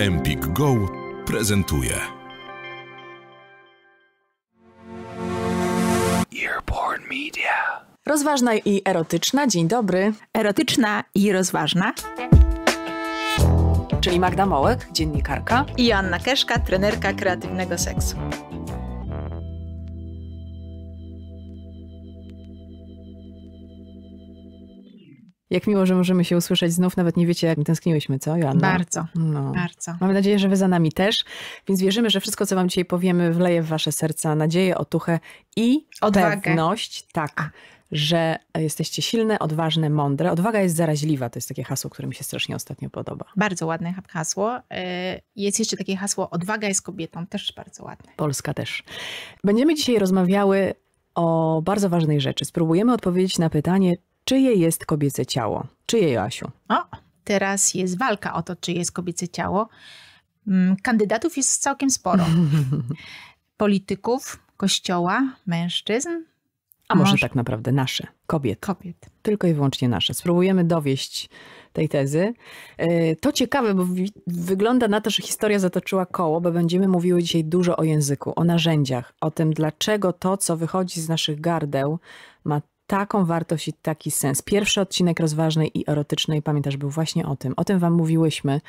Empik Go prezentuje. Earborn Media. Rozważna i erotyczna. Dzień dobry. Erotyczna i rozważna. Czyli Magda Mołek, dziennikarka. I Joanna Keszka, trenerka kreatywnego seksu. Jak miło, że możemy się usłyszeć znów. Nawet nie wiecie, jak tęskniłyśmy, co Joanna? Bardzo, no. bardzo. Mamy nadzieję, że wy za nami też. Więc wierzymy, że wszystko, co wam dzisiaj powiemy, wleje w wasze serca nadzieję, otuchę i Odwagę. pewność, tak, że jesteście silne, odważne, mądre. Odwaga jest zaraźliwa. To jest takie hasło, które mi się strasznie ostatnio podoba. Bardzo ładne hasło. Y, jest jeszcze takie hasło odwaga jest kobietą. Też bardzo ładne. Polska też. Będziemy dzisiaj rozmawiały o bardzo ważnej rzeczy. Spróbujemy odpowiedzieć na pytanie, czyje jest kobiece ciało? Czyje, Joasiu? O, teraz jest walka o to, czyje jest kobiece ciało. Mm, kandydatów jest całkiem sporo. Polityków, kościoła, mężczyzn. A może tak naprawdę nasze, kobiet. Kobiet. Tylko i wyłącznie nasze. Spróbujemy dowieść tej tezy. E, to ciekawe, bo wygląda na to, że historia zatoczyła koło, bo będziemy mówiły dzisiaj dużo o języku, o narzędziach, o tym, dlaczego to, co wychodzi z naszych gardeł, ma taką wartość i taki sens. Pierwszy odcinek rozważnej i erotycznej, pamiętasz, był właśnie o tym. O tym wam mówiłyśmy,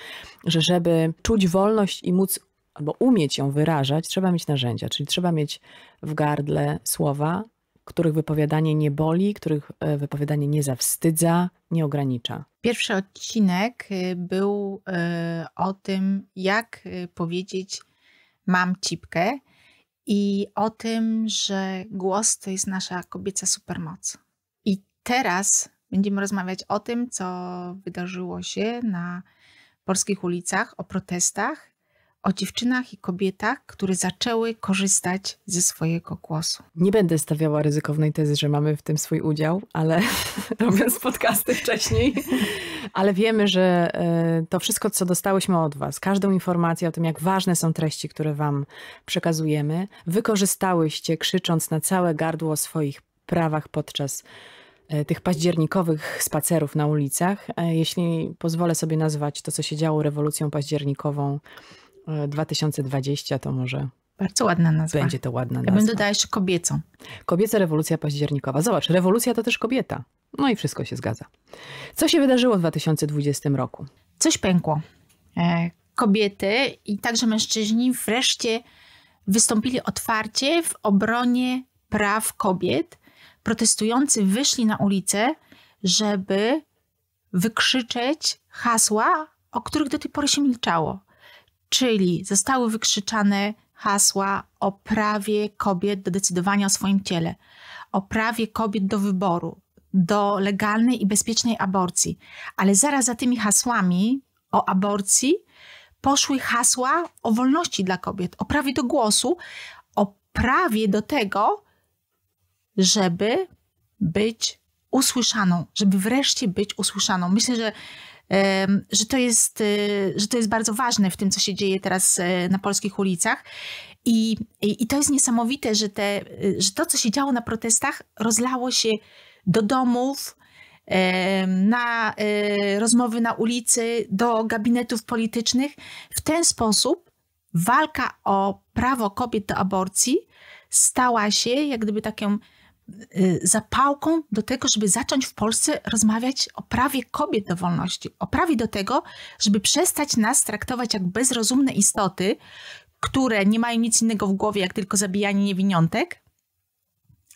że żeby czuć wolność i móc albo umieć ją wyrażać, trzeba mieć narzędzia, czyli trzeba mieć w gardle słowa, których wypowiadanie nie boli, których e, wypowiadanie nie zawstydza, nie ogranicza. Pierwszy odcinek y, był y, o tym, jak y, powiedzieć mam cipkę i o tym, że głos to jest nasza kobieca supermoc. I teraz będziemy rozmawiać o tym, co wydarzyło się na polskich ulicach, o protestach o dziewczynach i kobietach, które zaczęły korzystać ze swojego głosu. Nie będę stawiała ryzykownej tezy, że mamy w tym swój udział, ale robiąc podcasty wcześniej, ale wiemy, że e, to wszystko, co dostałyśmy od Was, każdą informację o tym, jak ważne są treści, które Wam przekazujemy, wykorzystałyście krzycząc na całe gardło o swoich prawach podczas e, tych październikowych spacerów na ulicach. E, jeśli pozwolę sobie nazwać to, co się działo rewolucją październikową, 2020 e, to może. Bardzo ładna nazwa. Będzie to ładna nazwa. Ja bym dodała jeszcze kobiecą. Kobieca rewolucja październikowa. Zobacz, rewolucja to też kobieta. No i wszystko się zgadza. Co się wydarzyło w 2020 roku? Coś pękło. E, kobiety i także mężczyźni wreszcie wystąpili otwarcie w obronie praw kobiet. Protestujący wyszli na ulicę, żeby wykrzyczeć hasła, o których do tej pory się milczało. Czyli zostały wykrzyczane hasła o prawie kobiet do decydowania o swoim ciele, o prawie kobiet do wyboru, do legalnej i bezpiecznej aborcji. Ale zaraz za tymi hasłami o aborcji poszły hasła o wolności dla kobiet, o prawie do głosu, o prawie do tego, żeby być usłyszaną, żeby wreszcie być usłyszaną. Myślę, że że to jest, y, że to jest bardzo ważne w tym, co się dzieje teraz e, na polskich ulicach. I, i, i to jest niesamowite, że, te, y, że to, co się działo na protestach, rozlało się do domów, na e, rozmowy na ulicy, do gabinetów politycznych. W ten sposób walka o prawo kobiet do aborcji stała się jak gdyby taką Y, zapałką do tego, żeby zacząć w Polsce rozmawiać o prawie kobiet do wolności, o prawie do tego, żeby przestać nas traktować jak bezrozumne istoty, które nie mają nic innego w głowie, jak tylko zabijanie niewiniątek,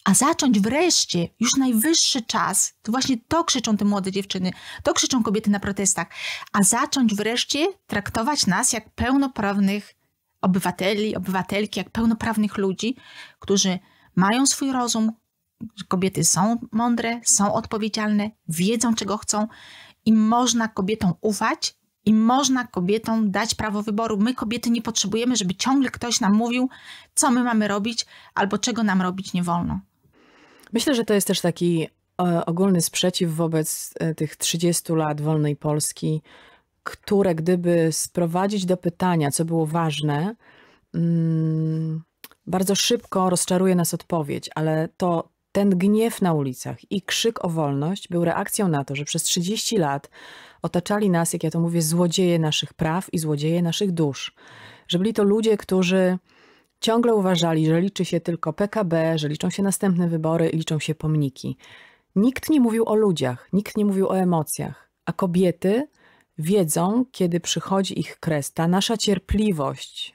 a zacząć wreszcie, już najwyższy czas, to właśnie to krzyczą te młode dziewczyny, to krzyczą kobiety na protestach, a zacząć wreszcie traktować nas jak pełnoprawnych obywateli, obywatelki, jak pełnoprawnych ludzi, którzy mają swój rozum, kobiety są mądre, są odpowiedzialne, wiedzą czego chcą i można kobietom ufać i można kobietom dać prawo wyboru. My kobiety nie potrzebujemy, żeby ciągle ktoś nam mówił, co my mamy robić albo czego nam robić nie wolno. Myślę, że to jest też taki e, ogólny sprzeciw wobec e, tych 30 lat wolnej Polski, które gdyby sprowadzić do pytania, co było ważne, mm, bardzo szybko rozczaruje nas odpowiedź, ale to, ten gniew na ulicach i krzyk o wolność był reakcją na to, że przez 30 lat otaczali nas, jak ja to mówię, złodzieje naszych praw i złodzieje naszych dusz. Że byli to ludzie, którzy ciągle uważali, że liczy się tylko PKB, że liczą się następne wybory i liczą się pomniki. Nikt nie mówił o ludziach, nikt nie mówił o emocjach, a kobiety wiedzą, kiedy przychodzi ich kres. Ta nasza cierpliwość,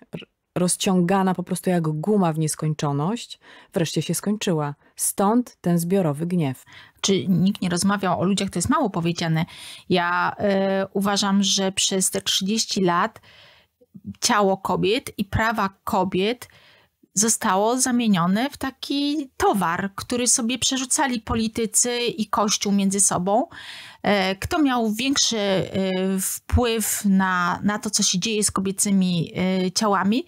rozciągana po prostu jak guma w nieskończoność, wreszcie się skończyła. Stąd ten zbiorowy gniew. Czy nikt nie rozmawiał o ludziach, to jest mało powiedziane. Ja y, uważam, że przez te 30 lat ciało kobiet i prawa kobiet zostało zamienione w taki towar, który sobie przerzucali politycy i Kościół między sobą. E, kto miał większy e, wpływ na, na to, co się dzieje z kobiecymi e, ciałami,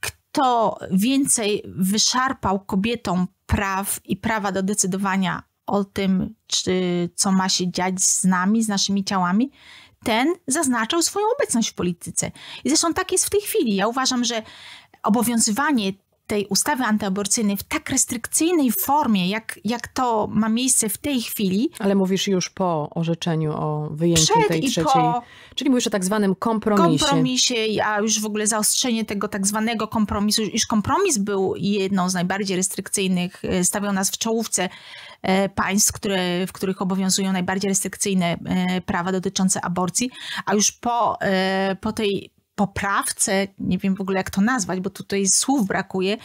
kto więcej wyszarpał kobietom praw i prawa do decydowania o tym, czy, co ma się dziać z nami, z naszymi ciałami, ten zaznaczał swoją obecność w polityce. I zresztą tak jest w tej chwili. Ja uważam, że obowiązywanie tej ustawy antyaborcyjnej w tak restrykcyjnej formie, jak, jak to ma miejsce w tej chwili. Ale mówisz już po orzeczeniu o wyjęciu Przed tej trzeciej, po, czyli mówisz o tak zwanym kompromisie. Kompromisie, a już w ogóle zaostrzenie tego tak zwanego kompromisu. Już kompromis był jedną z najbardziej restrykcyjnych, e, stawiał nas w czołówce e, państw, które, w których obowiązują najbardziej restrykcyjne e, prawa dotyczące aborcji, a już po, po tej poprawce, nie wiem w ogóle jak to nazwać, bo tutaj słów brakuje,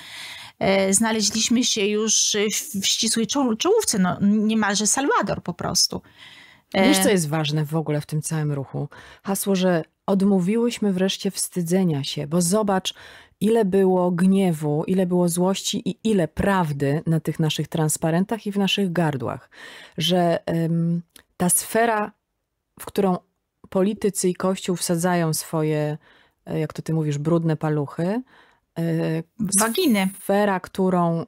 e, znaleźliśmy się już w ścisłej czołówce, no, niemalże Salwador po prostu. E, Wiesz, co jest ważne w ogóle w tym całym ruchu? Hasło, że odmówiłyśmy wreszcie wstydzenia się, bo zobacz, ile było gniewu, ile było złości i ile prawdy na tych naszych transparentach i w naszych gardłach, że ym, ta sfera, w którą politycy i Kościół wsadzają swoje E, jak to ty mówisz, brudne paluchy. E, Waginy. Sfera, którą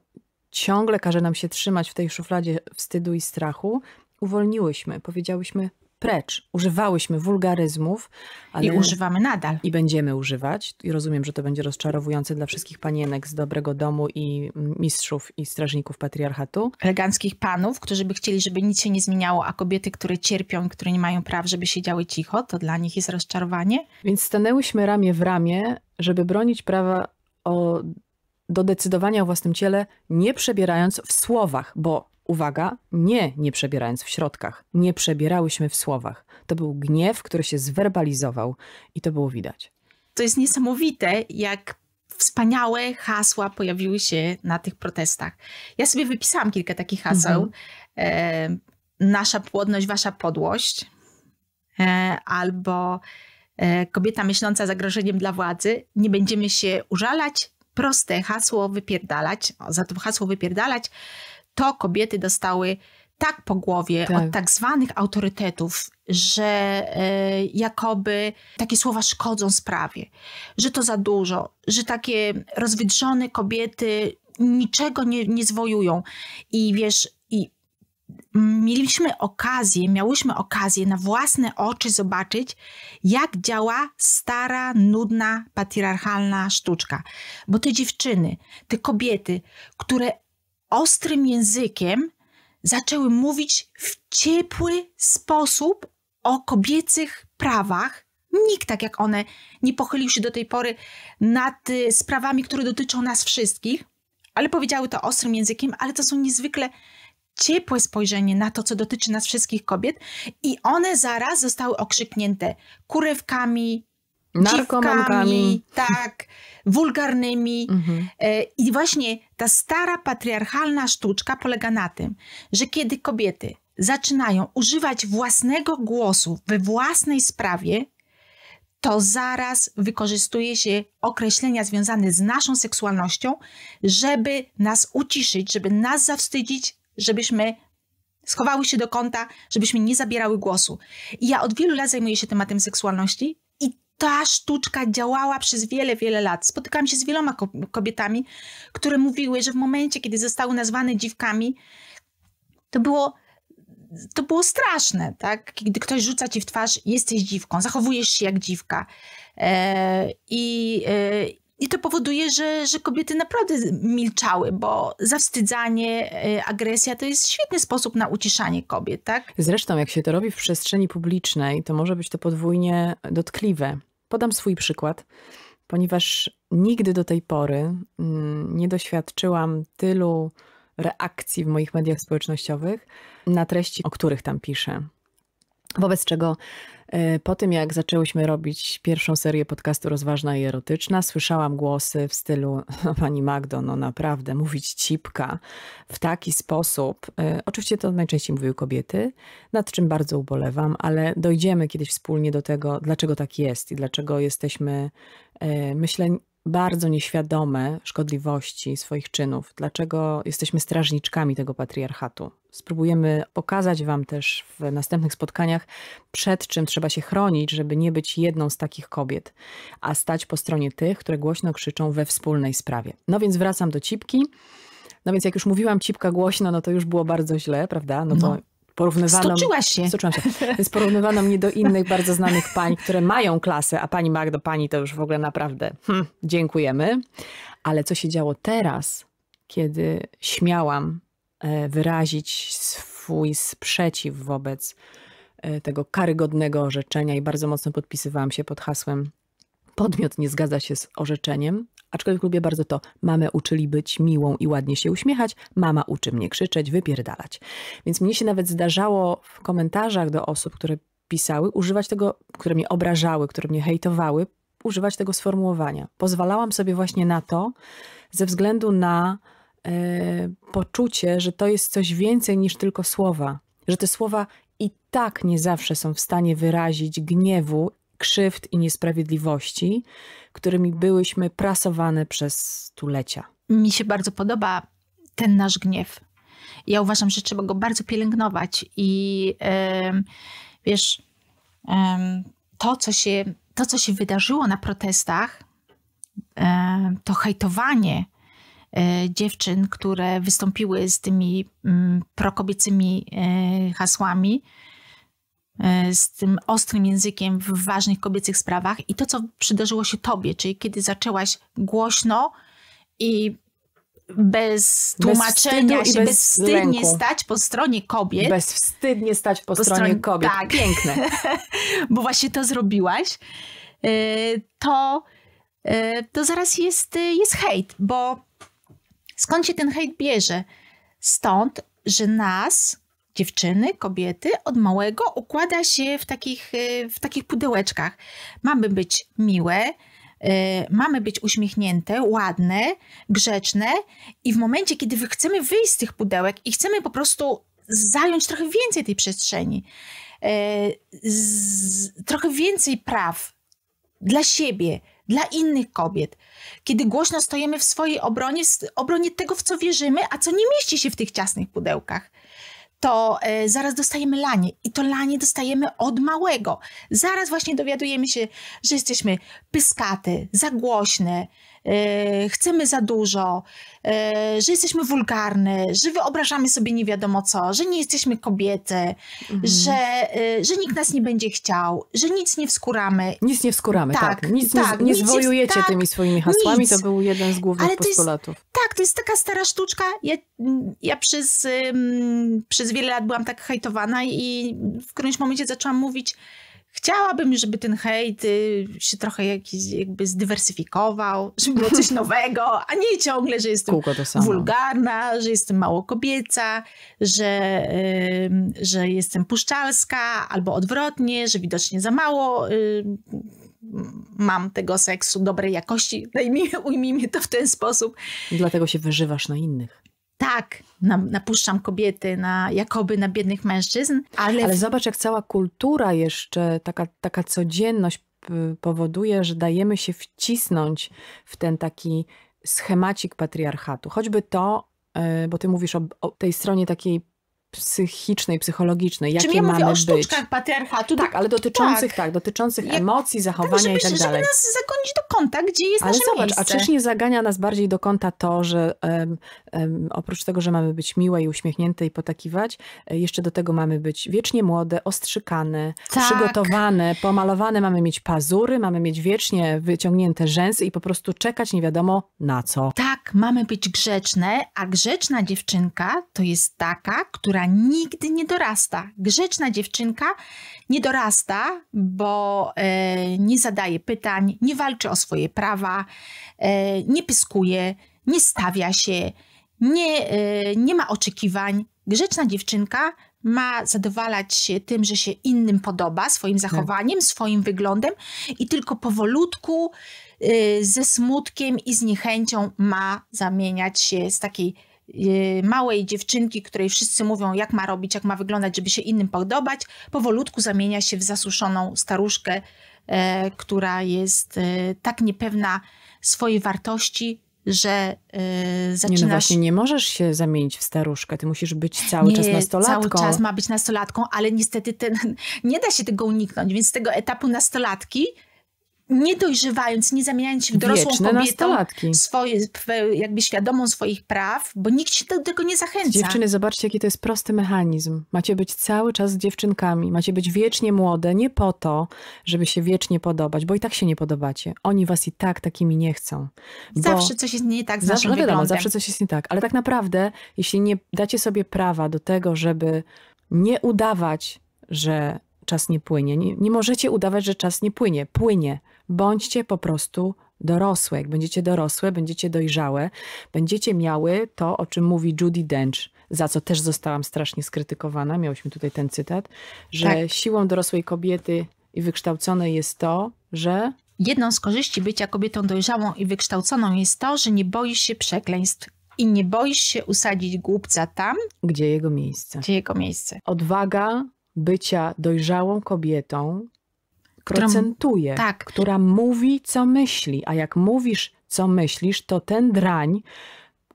ciągle każe nam się trzymać w tej szufladzie wstydu i strachu, uwolniłyśmy. Powiedziałyśmy, precz. Używałyśmy wulgaryzmów. Ale... I używamy nadal. I będziemy używać. I rozumiem, że to będzie rozczarowujące dla wszystkich panienek z dobrego domu i mm, mistrzów i strażników patriarchatu. Eleganckich panów, którzy by chcieli, żeby nic się nie zmieniało, a kobiety, które cierpią i które nie mają praw, żeby siedziały cicho, to dla nich jest rozczarowanie. Więc stanęłyśmy ramię w ramię, żeby bronić prawa o do decydowania o własnym ciele, nie przebierając w słowach, bo Uwaga, nie, nie przebierając w środkach, nie przebierałyśmy w słowach. To był gniew, który się zwerbalizował i to było widać. To jest niesamowite, jak wspaniałe hasła pojawiły się na tych protestach. Ja sobie wypisałam kilka takich haseł. Mhm. E, nasza płodność, wasza podłość, e, albo e, kobieta myśląca zagrożeniem dla władzy, nie będziemy się użalać. Proste hasło wypierdalać, o, za to hasło wypierdalać to kobiety dostały tak po głowie tak. od tak zwanych autorytetów, że e, jakoby takie słowa szkodzą sprawie, że to za dużo, że takie rozwydrzone kobiety niczego nie, nie zwojują. I wiesz, i mieliśmy okazję, miałyśmy okazję na własne oczy zobaczyć, jak działa stara, nudna, patriarchalna sztuczka. Bo te dziewczyny, te kobiety, które ostrym językiem zaczęły mówić w ciepły sposób o kobiecych prawach. Nikt tak jak one nie pochylił się do tej pory nad y, sprawami, które dotyczą nas wszystkich, ale powiedziały to ostrym językiem, ale to są niezwykle ciepłe spojrzenie na to, co dotyczy nas wszystkich kobiet, i one zaraz zostały okrzyknięte kurewkami, narkomankami, tak, wulgarnymi. Mhm. E, I właśnie ta stara patriarchalna sztuczka polega na tym, że kiedy kobiety zaczynają używać własnego głosu we własnej sprawie, to zaraz wykorzystuje się określenia związane z naszą seksualnością, żeby nas uciszyć, żeby nas zawstydzić, żebyśmy schowały się do kąta, żebyśmy nie zabierały głosu. I ja od wielu lat zajmuję się tematem seksualności ta sztuczka działała przez wiele, wiele lat. Spotykałam się z wieloma kobietami, które mówiły, że w momencie, kiedy zostały nazwane dziwkami, to było, to było straszne, tak? Kiedy ktoś rzuca ci w twarz, jesteś dziwką, zachowujesz się jak dziwka. E, I, e, i to powoduje, że, że kobiety naprawdę milczały, bo zawstydzanie, e, agresja to jest świetny sposób na uciszanie kobiet, tak? Zresztą, jak się to robi w przestrzeni publicznej, to może być to podwójnie dotkliwe. Podam swój przykład, ponieważ nigdy do tej pory mm, nie doświadczyłam tylu reakcji w moich mediach społecznościowych na treści, o których tam piszę. Wobec czego E, po tym, jak zaczęłyśmy robić pierwszą serię podcastu Rozważna i Erotyczna, słyszałam głosy w stylu Pani Magdo, no naprawdę, mówić cipka w taki sposób. E, oczywiście to najczęściej mówiły kobiety, nad czym bardzo ubolewam, ale dojdziemy kiedyś wspólnie do tego, dlaczego tak jest i dlaczego jesteśmy, e, myślę, bardzo nieświadome szkodliwości swoich czynów, dlaczego jesteśmy strażniczkami tego patriarchatu spróbujemy pokazać Wam też w następnych spotkaniach, przed czym trzeba się chronić, żeby nie być jedną z takich kobiet, a stać po stronie tych, które głośno krzyczą we wspólnej sprawie. No więc wracam do cipki. No więc jak już mówiłam cipka głośno, no to już było bardzo źle, prawda? No, no. bo porównywano... Stoczyłaś się. Stoczyłam się. Więc porównywano mnie do innych bardzo znanych pań, które mają klasę, a pani Magdo, pani to już w ogóle naprawdę hm, dziękujemy. Ale co się działo teraz, kiedy śmiałam E, wyrazić swój sprzeciw wobec e, tego karygodnego orzeczenia i bardzo mocno podpisywałam się pod hasłem podmiot nie zgadza się z orzeczeniem, aczkolwiek lubię bardzo to. Mamy uczyli być miłą i ładnie się uśmiechać, mama uczy mnie krzyczeć, wypierdalać. Więc mnie się nawet zdarzało w komentarzach do osób, które pisały, używać tego, które mnie obrażały, które mnie hejtowały, używać tego sformułowania. Pozwalałam sobie właśnie na to ze względu na E, poczucie, że to jest coś więcej niż tylko słowa, że te słowa i tak nie zawsze są w stanie wyrazić gniewu, krzywd i niesprawiedliwości, którymi byłyśmy prasowane przez stulecia. Mi się bardzo podoba ten nasz gniew. Ja uważam, że trzeba go bardzo pielęgnować i yy, wiesz, yy, to, co się, to, co się wydarzyło na protestach, to hejtowanie, E, dziewczyn, które wystąpiły z tymi mm, prokobiecymi e, hasłami, e, z tym ostrym językiem w ważnych kobiecych sprawach i to, co przydarzyło się tobie, czyli kiedy zaczęłaś głośno i bez tłumaczenia bez się bez bezwstydnie lęku. stać po stronie kobiet. Bezwstydnie stać po, po stronie, stronie kobiet. Tak. Piękne. Bo właśnie to zrobiłaś. To, to zaraz jest, jest hejt, bo Skąd się ten hejt bierze? Stąd, że nas, dziewczyny, kobiety, od małego układa się w takich, y, w takich pudełeczkach. Mamy być miłe, y, mamy być uśmiechnięte, ładne, grzeczne i w momencie, kiedy chcemy wyjść z tych pudełek i chcemy po prostu zająć trochę więcej tej przestrzeni, y, trochę więcej praw dla siebie, dla innych kobiet. Kiedy głośno stojemy w swojej obronie, obronie tego, w co wierzymy, a co nie mieści się w tych ciasnych pudełkach, to e, zaraz dostajemy lanie. I to lanie dostajemy od małego. Zaraz właśnie dowiadujemy się, że jesteśmy pyskate, zagłośne, E, chcemy za dużo, e, że jesteśmy wulgarne, że wyobrażamy sobie nie wiadomo co, że nie jesteśmy kobiety, mhm. że, e, że nikt nas nie będzie chciał, że nic nie wskuramy. Nic nie wskuramy, tak. tak. Nic tak, nie, nie zwojujecie tak, tymi swoimi hasłami, nic. to był jeden z głównych Ale postulatów. Jest, tak, to jest taka stara sztuczka. Ja, mm, ja przez, przez wiele lat byłam tak hejtowana i w którymś momencie zaczęłam mówić, Chciałabym, żeby ten hejt y, się trochę jakiś, jakby zdywersyfikował, żeby było coś nowego, a nie ciągle, że jestem wulgarna, że jestem mało kobieca, że, że jestem puszczalska, albo odwrotnie, że widocznie za mało y, mam tego seksu dobrej jakości, ujmijmy to w ten sposób. Dlatego się wyżywasz na innych tak na, napuszczam kobiety na, jakoby na biednych mężczyzn, ale... Ale zobacz, jak cała kultura jeszcze, taka, taka codzienność powoduje, że dajemy się wcisnąć w ten taki schemacik patriarchatu. Choćby to, e, bo ty mówisz o, o tej stronie takiej psychicznej, psychologicznej, jakie Czym ja mamy mówię o sztuczkach patriarchatu. Tak, ale dotyczących, tak, tak dotyczących Jak, emocji, tak, zachowania tak, i tak dalej. Żeby nas zakończyć do kąta, gdzie jest ale nasze zobacz, miejsce. A przecież nie zagania nas bardziej do kąta to, że um, um, oprócz tego, że mamy być miłe i uśmiechnięte i potakiwać, e, jeszcze do tego mamy być wiecznie młode, ostrzykane, tak. przygotowane, pomalowane, mamy mieć pazury, mamy mieć wiecznie wyciągnięte rzęsy i po prostu czekać nie wiadomo na co. Tak, mamy być grzeczne, a grzeczna dziewczynka to jest taka, która nigdy nie dorasta. Grzeczna dziewczynka nie dorasta, bo e, nie zadaje pytań, nie walczy o swoje prawa, e, nie pyskuje, nie stawia się, nie, e, nie ma oczekiwań. Grzeczna dziewczynka ma zadowalać się tym, że się innym podoba, swoim tak. zachowaniem, tak. swoim wyglądem i tylko powolutku, e, ze smutkiem i z niechęcią ma zamieniać się z takiej Y, małej dziewczynki, której wszyscy mówią, jak ma robić, jak ma wyglądać, żeby się innym podobać, powolutku zamienia się w zasuszoną staruszkę, e, która jest e, tak niepewna swojej wartości, że e, zaczyna. Nie, no właśnie nie możesz się zamienić w staruszkę, ty musisz być cały nie, czas nastolatką. cały czas ma być nastolatką, ale niestety ten, nie da się tego uniknąć, więc z tego etapu nastolatki nie dojrzewając, nie zamieniając się w dorosłą kobietę, swoje, jakby świadomą swoich praw, bo nikt się do tego nie zachęca. Dziewczyny, zobaczcie, jaki to jest prosty mechanizm. Macie być cały czas z dziewczynkami, macie być wiecznie młode, nie po to, żeby się wiecznie podobać, bo i tak się nie podobacie. Oni was i tak takimi nie chcą. Zawsze coś jest nie tak z zawsze, no wiadomo, Zawsze coś jest nie tak, ale tak naprawdę, jeśli nie dacie sobie prawa do tego, żeby nie udawać, że czas nie płynie, nie, nie możecie udawać, że czas nie płynie, płynie Bądźcie po prostu dorosłe. Jak będziecie dorosłe, będziecie dojrzałe, będziecie miały to, o czym mówi Judy Dench, za co też zostałam strasznie skrytykowana. Miałyśmy tutaj ten cytat, że tak. siłą dorosłej kobiety i wykształconej jest to, że. Jedną z korzyści bycia kobietą dojrzałą i wykształconą jest to, że nie boisz się przekleństw i nie boisz się usadzić głupca tam, gdzie jego miejsce. Gdzie jego miejsce. Odwaga bycia dojrzałą kobietą procentuje, która, tak. która mówi, co myśli. A jak mówisz, co myślisz, to ten drań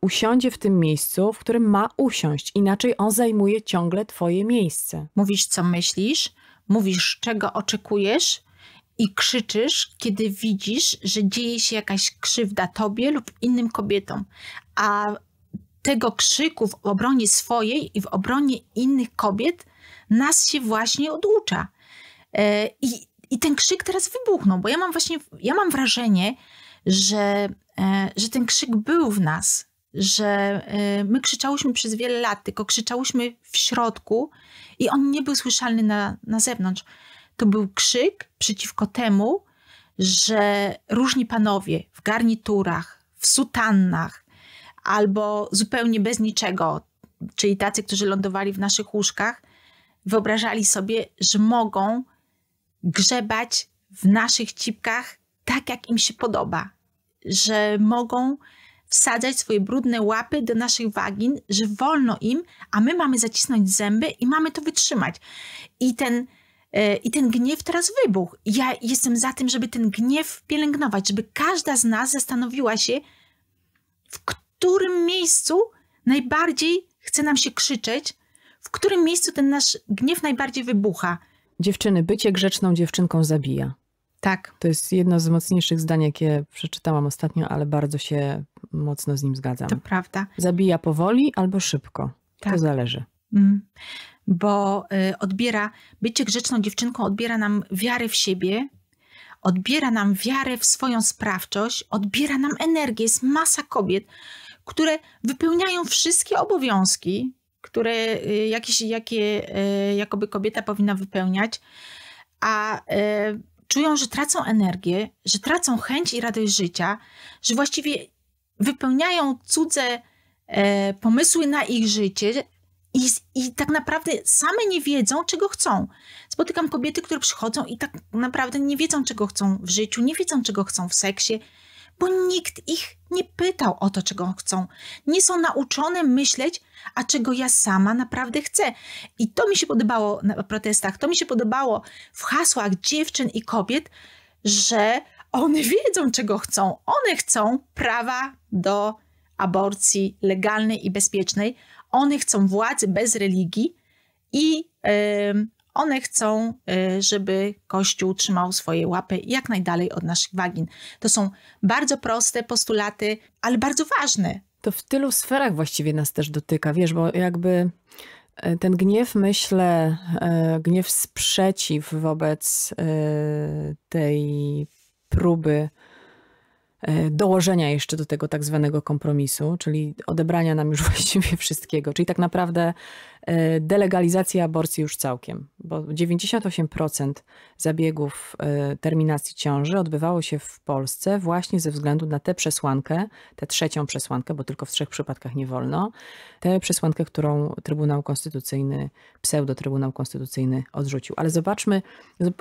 usiądzie w tym miejscu, w którym ma usiąść. Inaczej on zajmuje ciągle twoje miejsce. Mówisz, co myślisz, mówisz, czego oczekujesz i krzyczysz, kiedy widzisz, że dzieje się jakaś krzywda tobie lub innym kobietom. A tego krzyku w obronie swojej i w obronie innych kobiet nas się właśnie oducza. E, I i ten krzyk teraz wybuchnął, bo ja mam właśnie, ja mam wrażenie, że, e, że ten krzyk był w nas, że e, my krzyczałyśmy przez wiele lat, tylko krzyczałyśmy w środku i on nie był słyszalny na, na zewnątrz. To był krzyk przeciwko temu, że różni panowie w garniturach, w sutannach albo zupełnie bez niczego, czyli tacy, którzy lądowali w naszych łóżkach, wyobrażali sobie, że mogą grzebać w naszych cipkach tak, jak im się podoba, że mogą wsadzać swoje brudne łapy do naszych wagin, że wolno im, a my mamy zacisnąć zęby i mamy to wytrzymać. I ten, yy, i ten gniew teraz wybuchł. Ja jestem za tym, żeby ten gniew pielęgnować, żeby każda z nas zastanowiła się, w którym miejscu najbardziej chce nam się krzyczeć, w którym miejscu ten nasz gniew najbardziej wybucha Dziewczyny, bycie grzeczną dziewczynką zabija. Tak. To jest jedno z mocniejszych zdań, jakie przeczytałam ostatnio, ale bardzo się mocno z nim zgadzam. To prawda. Zabija powoli albo szybko. Tak. To zależy. Mm. Bo y, odbiera, bycie grzeczną dziewczynką odbiera nam wiarę w siebie, odbiera nam wiarę w swoją sprawczość, odbiera nam energię. Jest masa kobiet, które wypełniają wszystkie obowiązki, które y, jakieś, jakie y, jakoby kobieta powinna wypełniać, a y, czują, że tracą energię, że tracą chęć i radość życia, że właściwie wypełniają cudze e, pomysły na ich życie, i, I, tak naprawdę same nie wiedzą, czego chcą. Spotykam kobiety, które przychodzą i tak naprawdę nie wiedzą, czego chcą w życiu, nie wiedzą, czego chcą w seksie, bo nikt ich nie pytał o to, czego chcą. Nie są nauczone myśleć, a czego ja sama naprawdę chcę. I to mi się podobało na protestach, to mi się podobało w hasłach dziewczyn i kobiet, że one wiedzą, czego chcą. One chcą prawa do aborcji legalnej i bezpiecznej. One chcą władzy bez religii i yy, one chcą, y, żeby Kościół trzymał swoje łapy jak najdalej od naszych wagin. To są bardzo proste postulaty, ale bardzo ważne. To w tylu sferach właściwie nas też dotyka, wiesz, bo jakby e, ten gniew, myślę, e, gniew sprzeciw wobec e, tej próby dołożenia jeszcze do tego tak zwanego kompromisu, czyli odebrania nam już właściwie wszystkiego. Czyli tak naprawdę E, delegalizacji aborcji już całkiem, bo 98% zabiegów e, terminacji ciąży odbywało się w Polsce właśnie ze względu na tę przesłankę, tę trzecią przesłankę, bo tylko w trzech przypadkach nie wolno, tę przesłankę, którą Trybunał Konstytucyjny, pseudo-Trybunał Konstytucyjny odrzucił. Ale zobaczmy,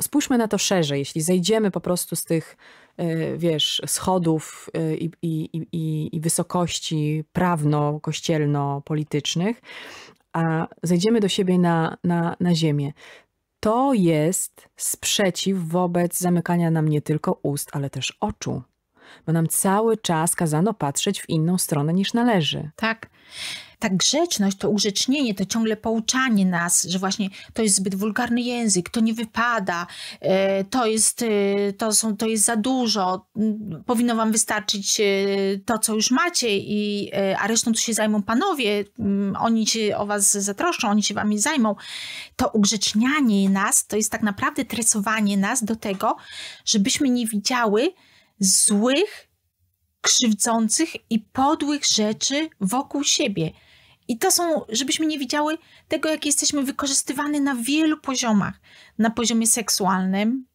spójrzmy na to szerzej, jeśli zejdziemy po prostu z tych e, wiesz, schodów i, i, i, i wysokości prawno-kościelno-politycznych a zejdziemy do siebie na, na, na ziemię. To jest sprzeciw wobec zamykania nam nie tylko ust, ale też oczu bo nam cały czas kazano patrzeć w inną stronę niż należy. Tak ta grzeczność, to urzecznienie, to ciągle pouczanie nas, że właśnie to jest zbyt wulgarny język, to nie wypada, e, to jest, e, to są, to jest za dużo, mm, powinno wam wystarczyć e, to, co już macie, i, a resztą tu się zajmą panowie, mm, oni się o was zatroszczą, oni się wami zajmą. To ugrzecznianie nas, to jest tak naprawdę tresowanie nas do tego, żebyśmy nie widziały, złych, krzywdzących i podłych rzeczy wokół siebie. I to są, żebyśmy nie widziały tego, jak jesteśmy wykorzystywani na wielu poziomach. Na poziomie seksualnym,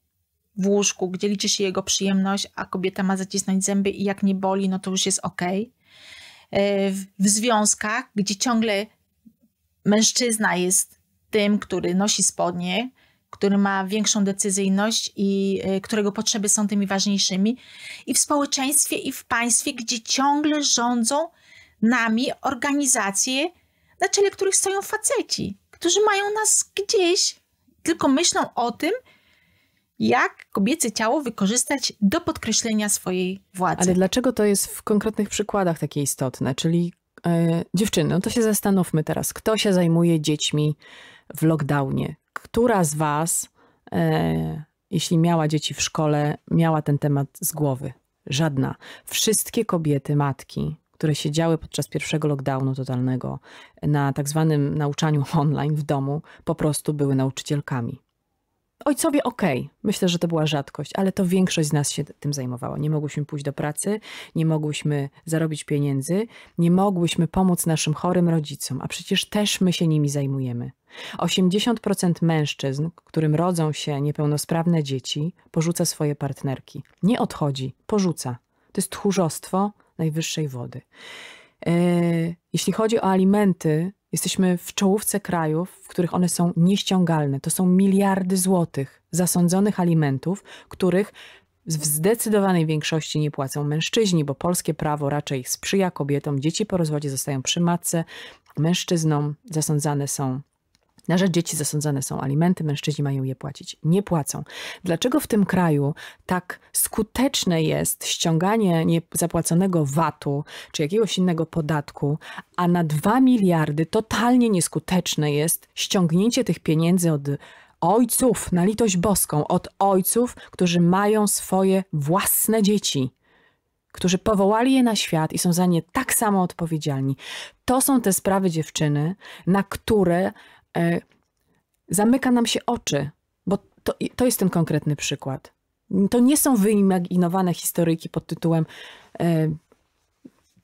w łóżku, gdzie liczy się jego przyjemność, a kobieta ma zacisnąć zęby i jak nie boli, no to już jest ok. E, w związkach, gdzie ciągle mężczyzna jest tym, który nosi spodnie, który ma większą decyzyjność i e, którego potrzeby są tymi ważniejszymi, i w społeczeństwie, i w państwie, gdzie ciągle rządzą nami organizacje, na czele których stoją faceci, którzy mają nas gdzieś, tylko myślą o tym, jak kobiece ciało wykorzystać do podkreślenia swojej władzy. Ale dlaczego to jest w konkretnych przykładach takie istotne? Czyli e, dziewczyny, no to się zastanówmy teraz, kto się zajmuje dziećmi w lockdownie? która z Was, e, jeśli miała dzieci w szkole, miała ten temat z głowy? Żadna. Wszystkie kobiety, matki, które siedziały podczas pierwszego lockdownu totalnego na tak zwanym nauczaniu online w domu, po prostu były nauczycielkami. Ojcowie okej, okay. myślę, że to była rzadkość, ale to większość z nas się tym zajmowała. Nie mogłyśmy pójść do pracy, nie mogłyśmy zarobić pieniędzy, nie mogłyśmy pomóc naszym chorym rodzicom, a przecież też my się nimi zajmujemy. 80% mężczyzn, którym rodzą się niepełnosprawne dzieci, porzuca swoje partnerki. Nie odchodzi, porzuca. To jest tchórzostwo najwyższej wody. E, jeśli chodzi o alimenty, Jesteśmy w czołówce krajów, w których one są nieściągalne. To są miliardy złotych zasądzonych alimentów, których w zdecydowanej większości nie płacą mężczyźni, bo polskie prawo raczej sprzyja kobietom. Dzieci po rozwodzie zostają przy matce, mężczyznom zasądzane są na rzecz dzieci zasądzane są alimenty, mężczyźni mają je płacić. Nie płacą. Dlaczego w tym kraju tak skuteczne jest ściąganie niezapłaconego VAT-u czy jakiegoś innego podatku, a na 2 miliardy totalnie nieskuteczne jest ściągnięcie tych pieniędzy od ojców, na litość boską, od ojców, którzy mają swoje własne dzieci? którzy powołali je na świat i są za nie tak samo odpowiedzialni. To są te sprawy dziewczyny, na które E, zamyka nam się oczy, bo to, to jest ten konkretny przykład. To nie są wyimaginowane historyjki pod tytułem e,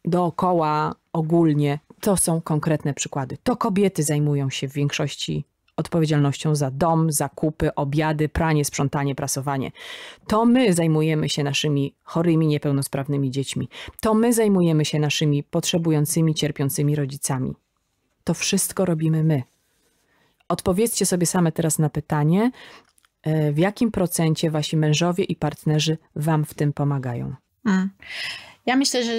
dookoła ogólnie. To są konkretne przykłady. To kobiety zajmują się w większości odpowiedzialnością za dom, zakupy, obiady, pranie, sprzątanie, prasowanie. To my zajmujemy się naszymi chorymi, niepełnosprawnymi dziećmi. To my zajmujemy się naszymi potrzebującymi, cierpiącymi rodzicami. To wszystko robimy my. Odpowiedzcie sobie same teraz na pytanie, e, w jakim procencie wasi mężowie i partnerzy wam w tym pomagają? Mm. Ja myślę, że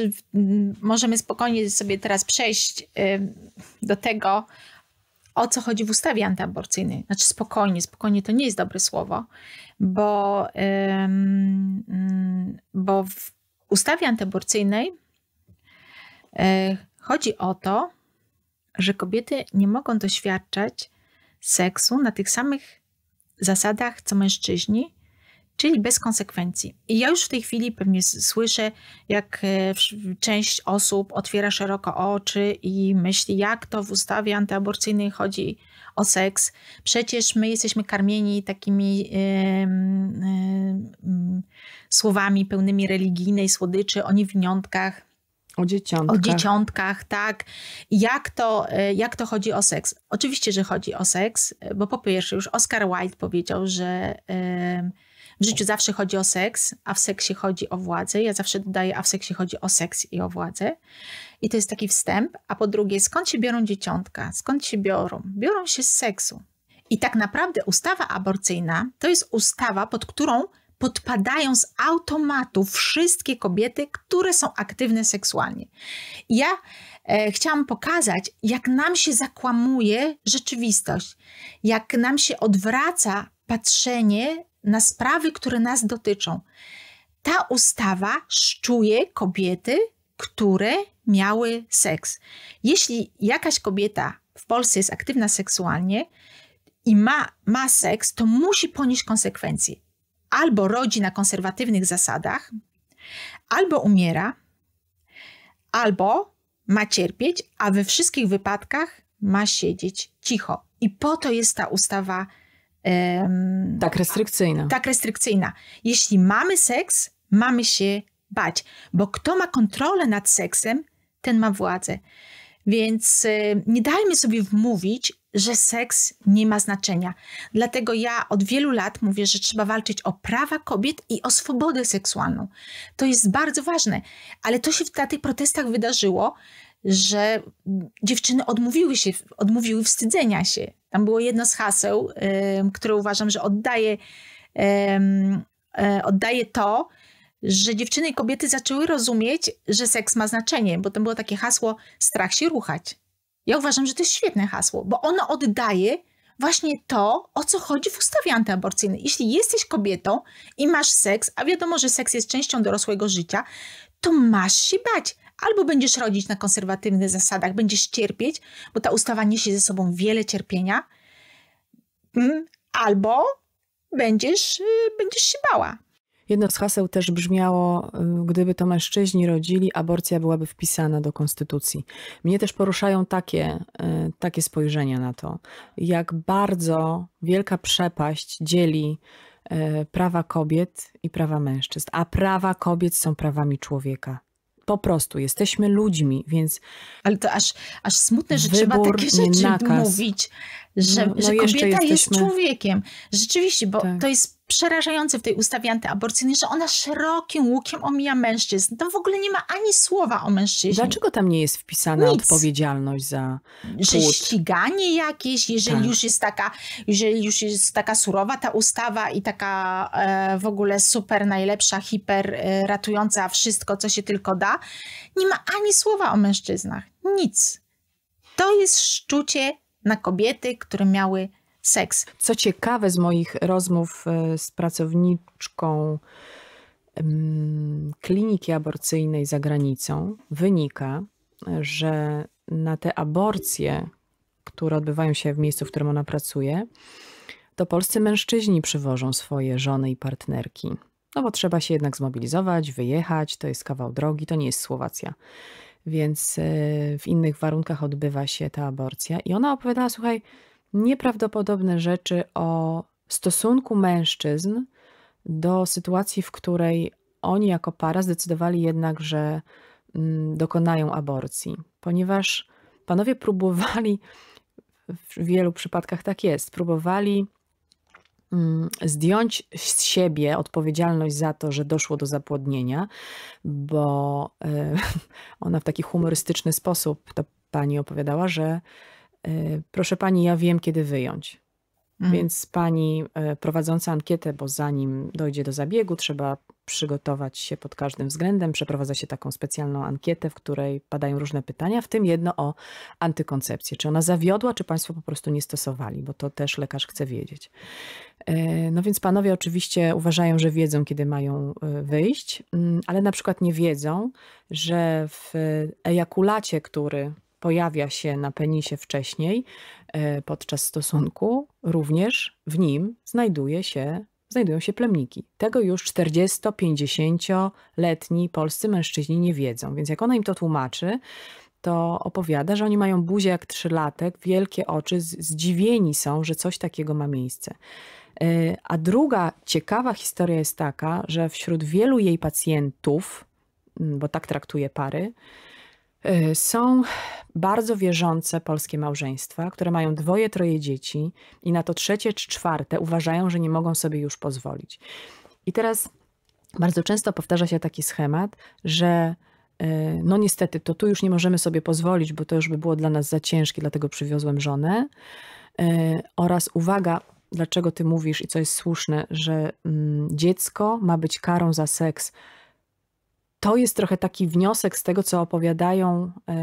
możemy spokojnie sobie teraz przejść do tego, o co chodzi w ustawie antyaborcyjnej. Znaczy spokojnie, spokojnie to nie jest dobre słowo, bo, mm, bo w ustawie antyaborcyjnej e, chodzi o to, że kobiety nie mogą doświadczać seksu na tych samych zasadach co mężczyźni, czyli bez konsekwencji. I ja już w tej chwili pewnie słyszę, jak e, część osób otwiera szeroko oczy i myśli, jak to w ustawie antyaborcyjnej chodzi o seks. Przecież my jesteśmy karmieni takimi yy, yy, yy, słowami pełnymi religijnej słodyczy o niewiniątkach o dzieciątkach. O dzieciątkach, tak. Jak to, e, jak to chodzi o seks? Oczywiście, że chodzi o seks, e, bo po pierwsze już Oscar Wilde powiedział, że w życiu zawsze chodzi o seks, a w seksie chodzi o władzę. Ja zawsze dodaję, a w seksie chodzi o seks i o władzę. I to jest taki wstęp. A po drugie, skąd się biorą dzieciątka? Skąd się biorą? Biorą się z seksu. I tak naprawdę ustawa aborcyjna to jest ustawa, pod którą podpadają z automatu wszystkie kobiety, które są aktywne seksualnie. Ja e, chciałam pokazać, jak nam się zakłamuje rzeczywistość, jak nam się odwraca patrzenie na sprawy, które nas dotyczą. Ta ustawa szczuje kobiety, które miały seks. Jeśli jakaś kobieta w Polsce jest aktywna seksualnie i ma, ma seks, to musi ponieść konsekwencje albo rodzi na konserwatywnych zasadach, albo umiera, albo ma cierpieć, a we wszystkich wypadkach ma siedzieć cicho. I po to jest ta ustawa. Um, tak restrykcyjna. Tak restrykcyjna. Jeśli mamy seks, mamy się bać, bo kto ma kontrolę nad seksem, ten ma władzę. Więc y, nie dajmy sobie wmówić, że seks nie ma znaczenia. Dlatego ja od wielu lat mówię, że trzeba walczyć o prawa kobiet i o swobodę seksualną. To jest bardzo ważne, ale to się na tych protestach wydarzyło, że dziewczyny odmówiły się, odmówiły wstydzenia się. Tam było jedno z haseł, które uważam, że oddaje, e, oddaje to, że dziewczyny i kobiety zaczęły rozumieć, że seks ma znaczenie, bo tam było takie hasło strach się ruchać. Ja uważam, że to jest świetne hasło, bo ono oddaje właśnie to, o co chodzi w ustawie antyaborcyjnej. Jeśli jesteś kobietą i masz seks, a wiadomo, że seks jest częścią dorosłego życia, to masz się bać. Albo będziesz rodzić na konserwatywnych zasadach, będziesz cierpieć, bo ta ustawa niesie ze sobą wiele cierpienia, mm, albo będziesz, y, będziesz się bała. Jedno z haseł też brzmiało: y, Gdyby to mężczyźni rodzili, aborcja byłaby wpisana do konstytucji. Mnie też poruszają takie, y, takie spojrzenia na to, jak bardzo wielka przepaść dzieli y, prawa kobiet i prawa mężczyzn, a prawa kobiet są prawami człowieka po prostu jesteśmy ludźmi, więc. Ale to aż, aż smutne, że trzeba takie rzeczy mówić. No, że, no, no że kobieta jest człowiekiem. Rzeczywiście, bo tak. to jest przerażające w tej ustawie antyaborcyjnej, że ona szerokim łukiem omija mężczyzn. To w ogóle nie ma ani słowa o mężczyźnie. Dlaczego tam nie jest wpisana Nic. odpowiedzialność za płód? Że ściganie jakieś, jeżeli tak. już jest taka, jeżeli już jest taka surowa ta ustawa i taka e, w ogóle super, najlepsza, hiper e, ratująca wszystko, co się tylko da, nie ma ani słowa o mężczyznach. Nic. To jest szczucie na kobiety, które miały seks. Co ciekawe z moich rozmów e, z pracowniczką kliniki aborcyjnej za granicą, wynika, że na te aborcje, które odbywają się w miejscu, w którym ona pracuje, to polscy mężczyźni przywożą swoje żony i partnerki. No bo trzeba się jednak zmobilizować, wyjechać, to jest kawał drogi, to nie jest Słowacja więc e, w innych warunkach odbywa się ta aborcja. I ona opowiadała, słuchaj, nieprawdopodobne rzeczy o stosunku mężczyzn do sytuacji, w której oni jako para zdecydowali jednak, że mm, dokonają aborcji, ponieważ panowie próbowali, w wielu przypadkach tak jest, próbowali Mm, zdjąć z siebie odpowiedzialność za to, że doszło do zapłodnienia, bo e, ona w taki humorystyczny sposób to pani opowiadała, że e, proszę pani, ja wiem, kiedy wyjąć. Mhm. Więc pani e, prowadząca ankietę, bo zanim dojdzie do zabiegu, trzeba przygotować się pod każdym względem. Przeprowadza się taką specjalną ankietę, w której padają różne pytania, w tym jedno o antykoncepcję. Czy ona zawiodła, czy państwo po prostu nie stosowali, bo to też lekarz chce wiedzieć. E, no więc panowie oczywiście uważają, że wiedzą, kiedy mają e, wyjść, mm, ale na przykład nie wiedzą, że w ejakulacie, który pojawia się na penisie wcześniej e, podczas stosunku, również w nim znajduje się, znajdują się plemniki. Tego już 40-50-letni polscy mężczyźni nie wiedzą, więc jak ona im to tłumaczy, to opowiada, że oni mają buzię jak trzylatek, wielkie oczy, zdziwieni są, że coś takiego ma miejsce. E, a druga ciekawa historia jest taka, że wśród wielu jej pacjentów, bo tak traktuje pary, E, są bardzo wierzące polskie małżeństwa, które mają dwoje, troje dzieci i na to trzecie czy czwarte uważają, że nie mogą sobie już pozwolić. I teraz bardzo często powtarza się taki schemat, że e, no niestety to tu już nie możemy sobie pozwolić, bo to już by było dla nas za ciężkie, dlatego przywiozłem żonę. E, oraz uwaga, dlaczego ty mówisz i co jest słuszne, że mm, dziecko ma być karą za seks to jest trochę taki wniosek z tego, co opowiadają e,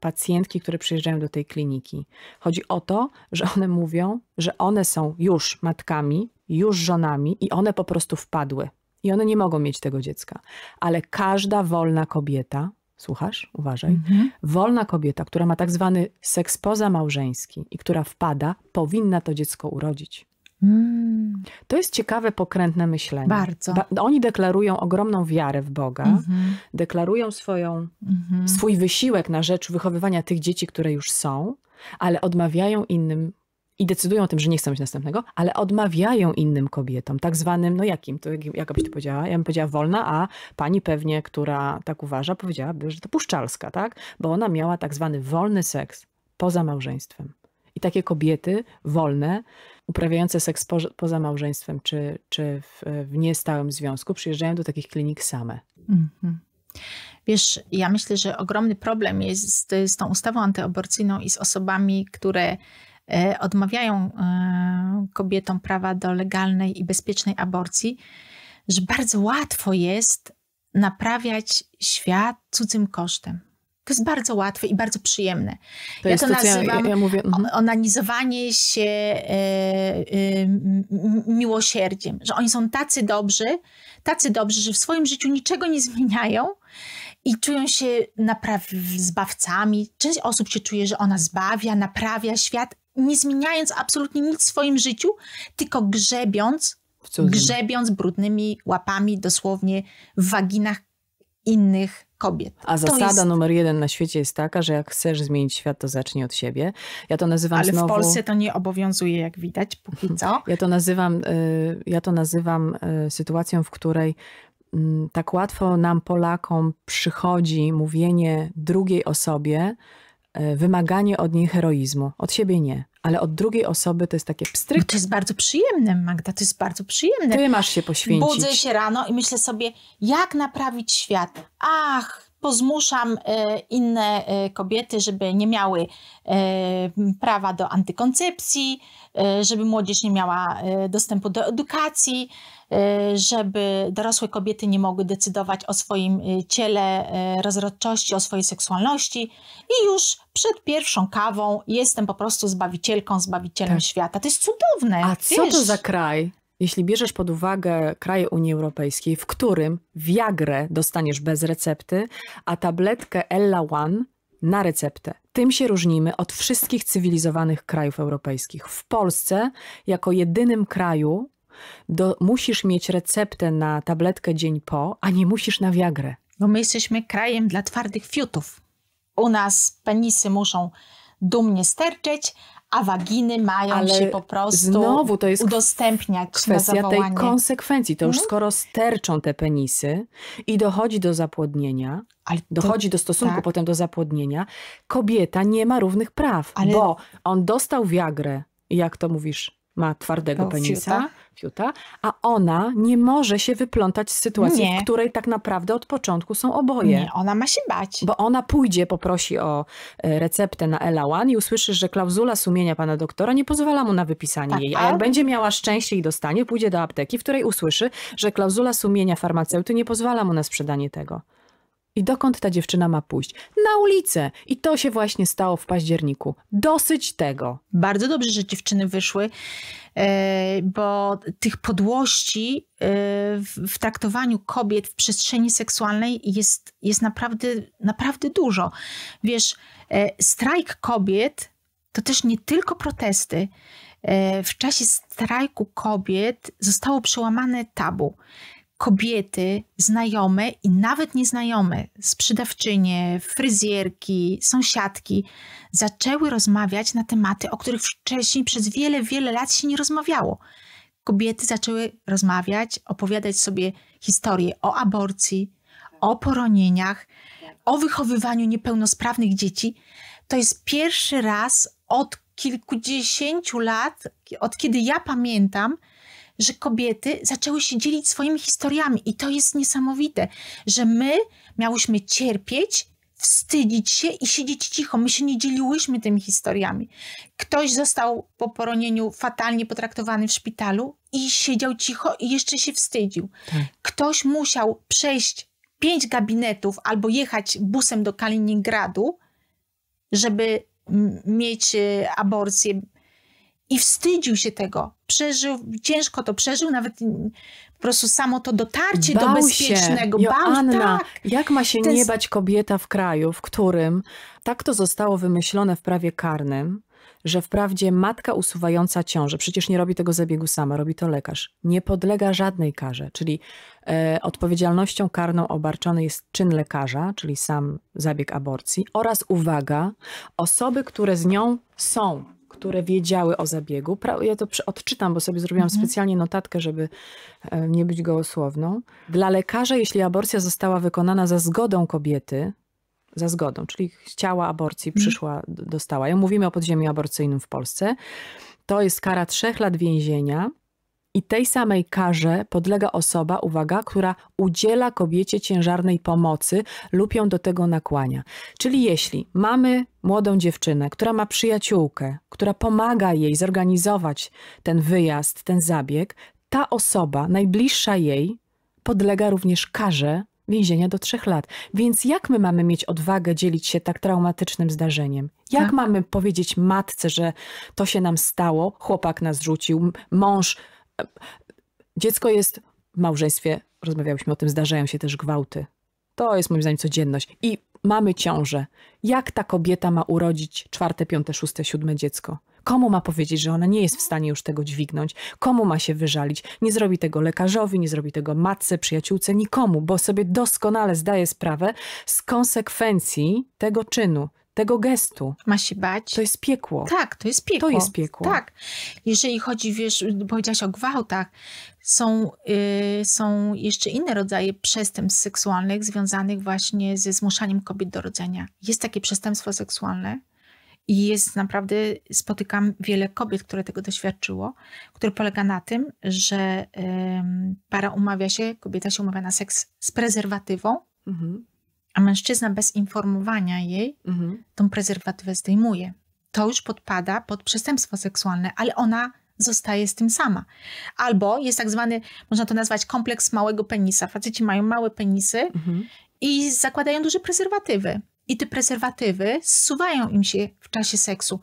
pacjentki, które przyjeżdżają do tej kliniki. Chodzi o to, że one mówią, że one są już matkami, już żonami i one po prostu wpadły. I one nie mogą mieć tego dziecka. Ale każda wolna kobieta, słuchasz, uważaj, mhm. wolna kobieta, która ma tak zwany seks pozamałżeński i która wpada, powinna to dziecko urodzić. Mm. To jest ciekawe, pokrętne myślenie. Bardzo. Ba oni deklarują ogromną wiarę w Boga, mm -hmm. deklarują swoją, mm -hmm. swój wysiłek na rzecz wychowywania tych dzieci, które już są, ale odmawiają innym i decydują o tym, że nie chcą mieć następnego, ale odmawiają innym kobietom, tak zwanym, no jakim, to jak, byś ty powiedziała, ja bym powiedziała wolna, a pani pewnie, która tak uważa, powiedziałaby, że to puszczalska, tak? Bo ona miała tak zwany wolny seks poza małżeństwem. I takie kobiety wolne uprawiające seks po, poza małżeństwem czy, czy w, w niestałym związku przyjeżdżają do takich klinik same. Mhm. Wiesz, ja myślę, że ogromny problem jest z, z tą ustawą antyaborcyjną i z osobami, które e, odmawiają e, kobietom prawa do legalnej i bezpiecznej aborcji, że bardzo łatwo jest naprawiać świat cudzym kosztem. To jest bardzo łatwe i bardzo przyjemne. To ja to nazywam ja, ja mówię, mhm. onanizowanie się e, e, miłosierdziem, że oni są tacy dobrzy, tacy dobrzy, że w swoim życiu niczego nie zmieniają i czują się naprawdę zbawcami. Część osób się czuje, że ona zbawia, naprawia świat, nie zmieniając absolutnie nic w swoim życiu, tylko grzebiąc grzebiąc brudnymi łapami dosłownie w waginach innych kobiet. A to zasada jest... numer jeden na świecie jest taka, że jak chcesz zmienić świat, to zacznij od siebie. Ja to nazywam Ale znowu... w Polsce to nie obowiązuje, jak widać, póki hmm. co. Ja to nazywam, y, ja to nazywam y, sytuacją, w której mm, tak łatwo nam Polakom przychodzi mówienie drugiej osobie, y, wymaganie od niej heroizmu. Od siebie nie ale od drugiej osoby to jest takie pstryk. No to jest bardzo przyjemne, Magda, to jest bardzo przyjemne. Ty masz się poświęcić. Budzę się rano i myślę sobie, jak naprawić świat? Ach, zmuszam e, inne e, kobiety, żeby nie miały e, prawa do antykoncepcji, żeby młodzież nie miała dostępu do edukacji, żeby dorosłe kobiety nie mogły decydować o swoim ciele, rozrodczości, o swojej seksualności. I już przed pierwszą kawą jestem po prostu zbawicielką, zbawicielem tak. świata. To jest cudowne. A wiesz? co to za kraj? Jeśli bierzesz pod uwagę kraje Unii Europejskiej, w którym Viagrę dostaniesz bez recepty, a tabletkę Ella One na receptę. Tym się różnimy od wszystkich cywilizowanych krajów europejskich. W Polsce, jako jedynym kraju, do, musisz mieć receptę na tabletkę dzień po, a nie musisz na Viagrę. Bo no, my jesteśmy krajem dla twardych fiutów. U nas penisy muszą dumnie sterczeć, a waginy mają Ale się po prostu znowu to jest udostępniać kwestia tej konsekwencji. To już mhm. skoro sterczą te penisy i dochodzi do zapłodnienia, ale dochodzi do stosunku tak. potem do zapłodnienia, kobieta nie ma równych praw, Ale... bo on dostał wiagrę, jak to mówisz, ma twardego to penisa, fiuta. fiuta. a ona nie może się wyplątać z sytuacji, nie. w której tak naprawdę od początku są oboje. Nie, ona ma się bać. Bo ona pójdzie, poprosi o e, receptę na Elawan i usłyszy, że klauzula sumienia pana doktora nie pozwala mu na wypisanie tak, jej, a jak ale... będzie miała szczęście i dostanie, pójdzie do apteki, w której usłyszy, że klauzula sumienia farmaceuty nie pozwala mu na sprzedanie tego. I dokąd ta dziewczyna ma pójść? Na ulicę! I to się właśnie stało w październiku. Dosyć tego. Bardzo dobrze, że dziewczyny wyszły, e, bo tych podłości e, w traktowaniu kobiet w przestrzeni seksualnej jest, jest naprawdę, naprawdę dużo. Wiesz, e, strajk kobiet to też nie tylko protesty. W czasie strajku kobiet zostało przełamane tabu kobiety, znajome i nawet nieznajome, sprzedawczynie, fryzjerki, sąsiadki, zaczęły rozmawiać na tematy, o których wcześniej przez wiele, wiele lat się nie rozmawiało. Kobiety zaczęły rozmawiać, opowiadać sobie historie o aborcji, o poronieniach, o wychowywaniu niepełnosprawnych dzieci. To jest pierwszy raz od kilkudziesięciu lat, od kiedy ja pamiętam, że kobiety zaczęły się dzielić swoimi historiami i to jest niesamowite, że my miałyśmy cierpieć, wstydzić się i siedzieć cicho. My się nie dzieliłyśmy tymi historiami. Ktoś został po poronieniu fatalnie potraktowany w szpitalu i siedział cicho i jeszcze się wstydził. Tak. Ktoś musiał przejść pięć gabinetów albo jechać busem do Kaliningradu, żeby mieć y, aborcję i wstydził się tego. Przeżył, ciężko to przeżył, nawet po prostu samo to dotarcie bał do bezpiecznego. Się. Joanna, bał, tak. jak ma się Ten... nie bać kobieta w kraju, w którym tak to zostało wymyślone w prawie karnym, że wprawdzie matka usuwająca ciążę, przecież nie robi tego zabiegu sama, robi to lekarz, nie podlega żadnej karze, czyli e, odpowiedzialnością karną obarczony jest czyn lekarza, czyli sam zabieg aborcji oraz uwaga, osoby, które z nią są, które wiedziały o zabiegu. Ja to odczytam, bo sobie zrobiłam mhm. specjalnie notatkę, żeby e, nie być gołosłowną. Dla lekarza, jeśli aborcja została wykonana za zgodą kobiety, za zgodą, czyli chciała aborcji, mhm. przyszła, dostała ją. Mówimy o podziemiu aborcyjnym w Polsce. To jest kara trzech lat więzienia i tej samej karze podlega osoba, uwaga, która udziela kobiecie ciężarnej pomocy lub ją do tego nakłania. Czyli jeśli mamy młodą dziewczynę, która ma przyjaciółkę, która pomaga jej zorganizować ten wyjazd, ten zabieg, ta osoba najbliższa jej podlega również karze więzienia do trzech lat. Więc jak my mamy mieć odwagę dzielić się tak traumatycznym zdarzeniem? Jak tak. mamy powiedzieć matce, że to się nam stało, chłopak nas rzucił, mąż Dziecko jest w małżeństwie, rozmawiałyśmy o tym, zdarzają się też gwałty. To jest moim zdaniem codzienność. I mamy ciążę. Jak ta kobieta ma urodzić czwarte, piąte, szóste, siódme dziecko? Komu ma powiedzieć, że ona nie jest w stanie już tego dźwignąć? Komu ma się wyżalić? Nie zrobi tego lekarzowi, nie zrobi tego matce, przyjaciółce, nikomu, bo sobie doskonale zdaje sprawę z konsekwencji tego czynu tego gestu. Ma się bać. To jest piekło. Tak, to jest piekło. To jest piekło. Tak. Jeżeli chodzi, wiesz, powiedziałaś o gwałtach, są, yy, są jeszcze inne rodzaje przestępstw seksualnych związanych właśnie ze zmuszaniem kobiet do rodzenia. Jest takie przestępstwo seksualne i jest naprawdę, spotykam wiele kobiet, które tego doświadczyło, które polega na tym, że yy, para umawia się, kobieta się umawia na seks z prezerwatywą, mhm a mężczyzna bez informowania jej mhm. tą prezerwatywę zdejmuje. To już podpada pod przestępstwo seksualne, ale ona zostaje z tym sama. Albo jest tak zwany, można to nazwać kompleks małego penisa. Faceci mają małe penisy mhm. i zakładają duże prezerwatywy. I te prezerwatywy zsuwają im się w czasie seksu.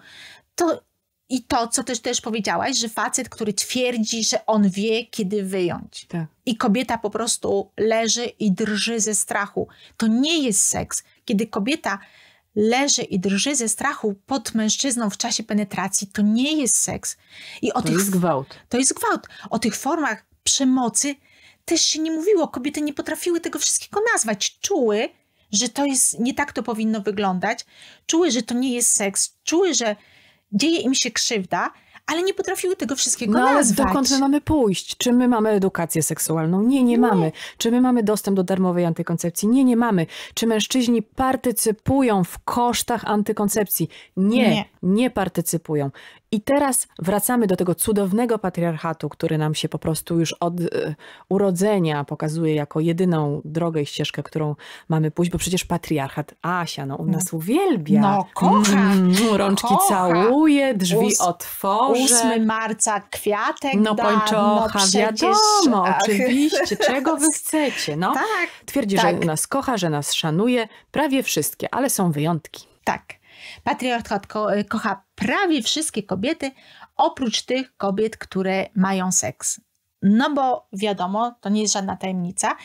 To i to, co też, też powiedziałaś, że facet, który twierdzi, że on wie, kiedy wyjąć. Tak. I kobieta po prostu leży i drży ze strachu. To nie jest seks. Kiedy kobieta leży i drży ze strachu pod mężczyzną w czasie penetracji, to nie jest seks. I o to tych, jest gwałt. To jest gwałt. O tych formach przemocy też się nie mówiło. Kobiety nie potrafiły tego wszystkiego nazwać. Czuły, że to jest, nie tak to powinno wyglądać. Czuły, że to nie jest seks. Czuły, że dzieje im się krzywda, ale nie potrafiły tego wszystkiego no, nazwać. Ale dokąd my mamy pójść? Czy my mamy edukację seksualną? Nie, nie, nie, no. mamy. Czy my mamy dostęp do darmowej antykoncepcji? Nie, nie mamy. Czy mężczyźni partycypują w kosztach antykoncepcji? Nie, nie, nie partycypują. I teraz wracamy do tego cudownego patriarchatu, który nam się po prostu już od y, urodzenia pokazuje jako jedyną drogę i ścieżkę, którą mamy pójść, bo przecież patriarchat Asia, no u no. nas uwielbia. No kocha. Mm, mm, mm rączki kocha. całuje, drzwi Ós otworzy. 8 marca kwiatek No pończocha, no, przecież... wiadomo, tak. oczywiście, czego wy chcecie. No. Tak, Twierdzi, tak. że nas kocha, że nas szanuje, prawie wszystkie, ale są wyjątki. Tak. Patriarchat ko y, kocha prawie wszystkie kobiety, oprócz tych kobiet, które mają seks. No bo wiadomo, to nie jest żadna tajemnica,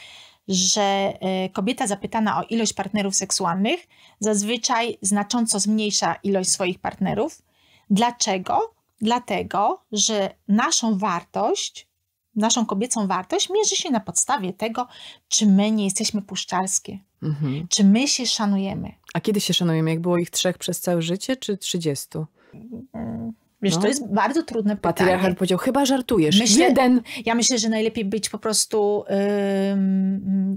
że y, kobieta zapytana o ilość partnerów seksualnych zazwyczaj znacząco zmniejsza ilość swoich partnerów. Dlaczego? Dlatego, że naszą wartość naszą kobiecą wartość mierzy się na podstawie tego, czy my nie jesteśmy puszczalskie, mhm. czy my się szanujemy. A kiedy się szanujemy? Jak było ich trzech przez całe życie, czy trzydziestu? Mm, Wiesz, no. to jest bardzo trudne pytanie. Patriarchat powiedział, chyba żartujesz. Myślę, Jeden. Ja myślę, że najlepiej być po prostu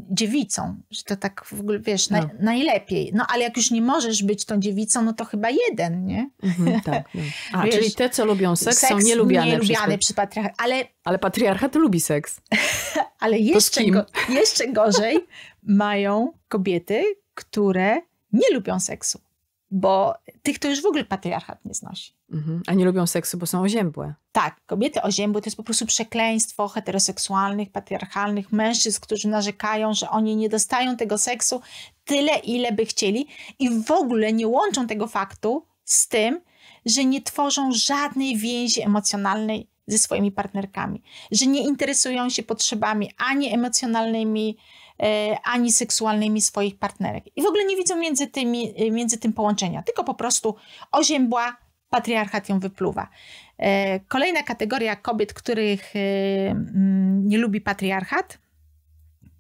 dziewicą. Że to tak w ogóle, wiesz, no. najlepiej. No ale jak już nie możesz być tą dziewicą, no to chyba jeden, nie? Mhm, tak. No. A, wiesz, czyli te, co lubią seks, seks są nielubiane, nielubiane przez, przez patriarchat. Ale, ale patriarchat lubi seks. ale jeszcze, go, jeszcze gorzej mają kobiety, które nie lubią seksu bo tych to już w ogóle patriarchat nie znosi. Mhm. A nie lubią seksu, bo są oziębłe. Tak, kobiety oziębłe to jest po prostu przekleństwo heteroseksualnych, patriarchalnych mężczyzn, którzy narzekają, że oni nie dostają tego seksu tyle, ile by chcieli i w ogóle nie łączą tego faktu z tym, że nie tworzą żadnej więzi emocjonalnej ze swoimi partnerkami, że nie interesują się potrzebami ani emocjonalnymi, E, ani seksualnymi swoich partnerek. I w ogóle nie widzą między, tymi, e, między tym połączenia, tylko po prostu oziębła patriarchat ją wypluwa. E, kolejna kategoria kobiet, których mm, nie lubi patriarchat,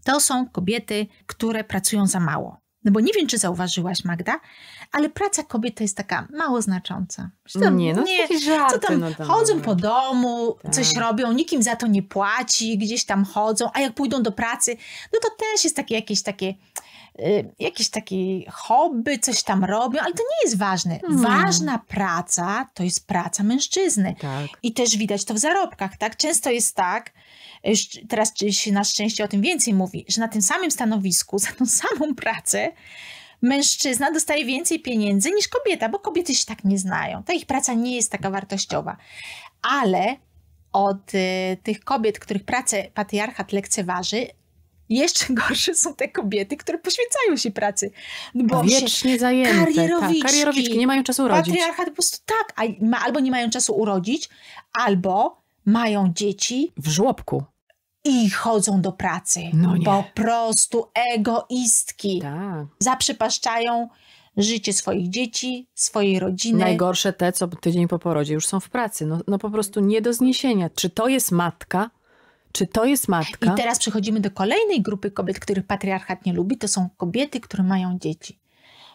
to są kobiety, które pracują za mało. No bo nie wiem, czy zauważyłaś, Magda, ale praca kobiet to jest taka mało znacząca. nie, no nie, żarty, co tam no chodzą po domu, tak. coś robią, nikim za to nie płaci, gdzieś tam chodzą, a jak pójdą do pracy, no to też jest takie jakieś takie y, jakieś takie hobby, coś tam robią, ale to nie jest ważne. Hmm. Ważna praca to jest praca mężczyzny. Tak. I też widać to w zarobkach, tak? Często jest tak, teraz się na szczęście o tym więcej mówi, że na tym samym stanowisku, za tą samą pracę mężczyzna dostaje więcej pieniędzy niż kobieta, bo kobiety się tak nie znają. Ta ich praca nie jest taka wartościowa. Ale od y, tych kobiet, których pracę patriarchat lekceważy, jeszcze gorsze są te kobiety, które poświęcają się pracy. Bo Wiecznie się zajęte. Karierowiczki, tak, karierowiczki, nie mają czasu urodzić. Patriarchat po prostu tak, a, ma, albo nie mają czasu urodzić, albo mają dzieci. W żłobku i chodzą do pracy. No nie. Po prostu egoistki. Tak. Zaprzepaszczają życie swoich dzieci, swojej rodziny. Najgorsze te, co tydzień po porodzie już są w pracy. No, no po prostu nie do zniesienia. Czy to jest matka? Czy to jest matka? I teraz przechodzimy do kolejnej grupy kobiet, których patriarchat nie lubi. To są kobiety, które mają dzieci.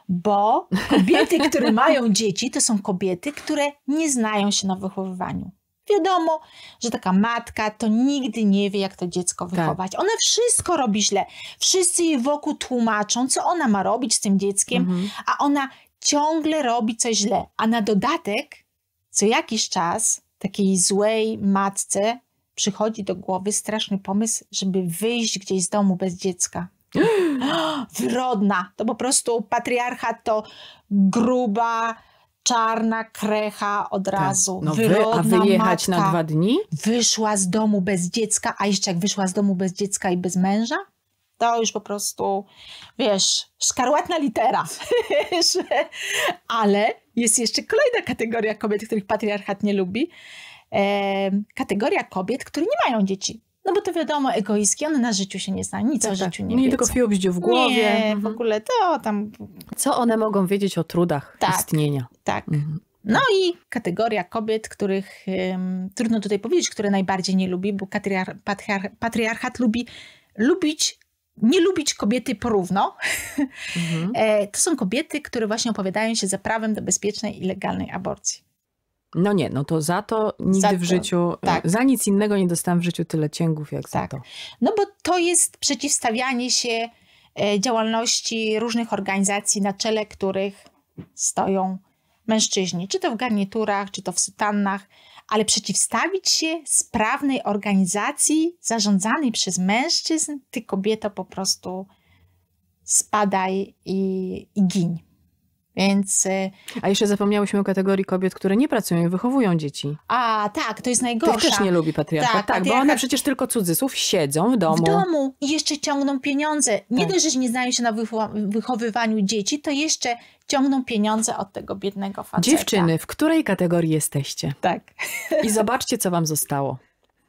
Bo kobiety, które mają dzieci, to są kobiety, które nie znają się na wychowywaniu. Wiadomo, że taka matka to nigdy nie wie, jak to dziecko tak. wychować. Tak. Ona wszystko robi źle. Wszyscy jej wokół tłumaczą, co ona ma robić z tym dzieckiem, mhm. a ona ciągle robi coś źle. A na dodatek, co jakiś czas takiej złej matce przychodzi do głowy straszny pomysł, żeby wyjść gdzieś z domu bez dziecka. Wyrodna. To po prostu patriarchat to gruba, czarna krecha od tak. razu. No wy, a wyjechać matka. na dwa dni? Wyszła z domu bez dziecka, a jeszcze jak wyszła z domu bez dziecka i bez męża? To już po prostu, wiesz, szkarłatna litera. Ale jest jeszcze kolejna kategoria kobiet, których patriarchat nie lubi. E, kategoria kobiet, które nie mają dzieci. No bo to wiadomo, egoistki, one na życiu się nie znają, nic tak, o tak. życiu nie, nie wiedzą. tylko fiobździu w głowie. Nie, w mhm. ogóle to tam... Co one mogą wiedzieć o trudach tak, istnienia. Tak, mhm. No i kategoria kobiet, których um, trudno tutaj powiedzieć, które najbardziej nie lubi, bo patriar patriarchat lubi lubić, nie lubić kobiety porówno. Mhm. E, to są kobiety, które właśnie opowiadają się za prawem do bezpiecznej i legalnej aborcji. No nie, no to za to nigdy za to, w życiu, e, tak. za nic innego nie dostałam w życiu tyle cięgów jak tak. za to. No bo to jest przeciwstawianie się e, działalności różnych organizacji, na czele których stoją mężczyźni, czy to w garniturach, czy to w sutannach, ale przeciwstawić się sprawnej organizacji zarządzanej przez mężczyzn, ty kobieto po prostu spadaj i, i giń. Więc... Y, A jeszcze zapomniałyśmy o kategorii kobiet, które nie pracują i wychowują dzieci. A tak, to jest najgorsze. też nie lubi patriarchat. Tak, tak patriarchat... bo one przecież tylko cudzysłów siedzą w domu. W domu i jeszcze ciągną pieniądze. Nie tak. dość, że nie znają się na wychowywaniu dzieci, to jeszcze ciągną pieniądze od tego biednego faceta. Dziewczyny, w której kategorii jesteście? Tak. I zobaczcie, co wam zostało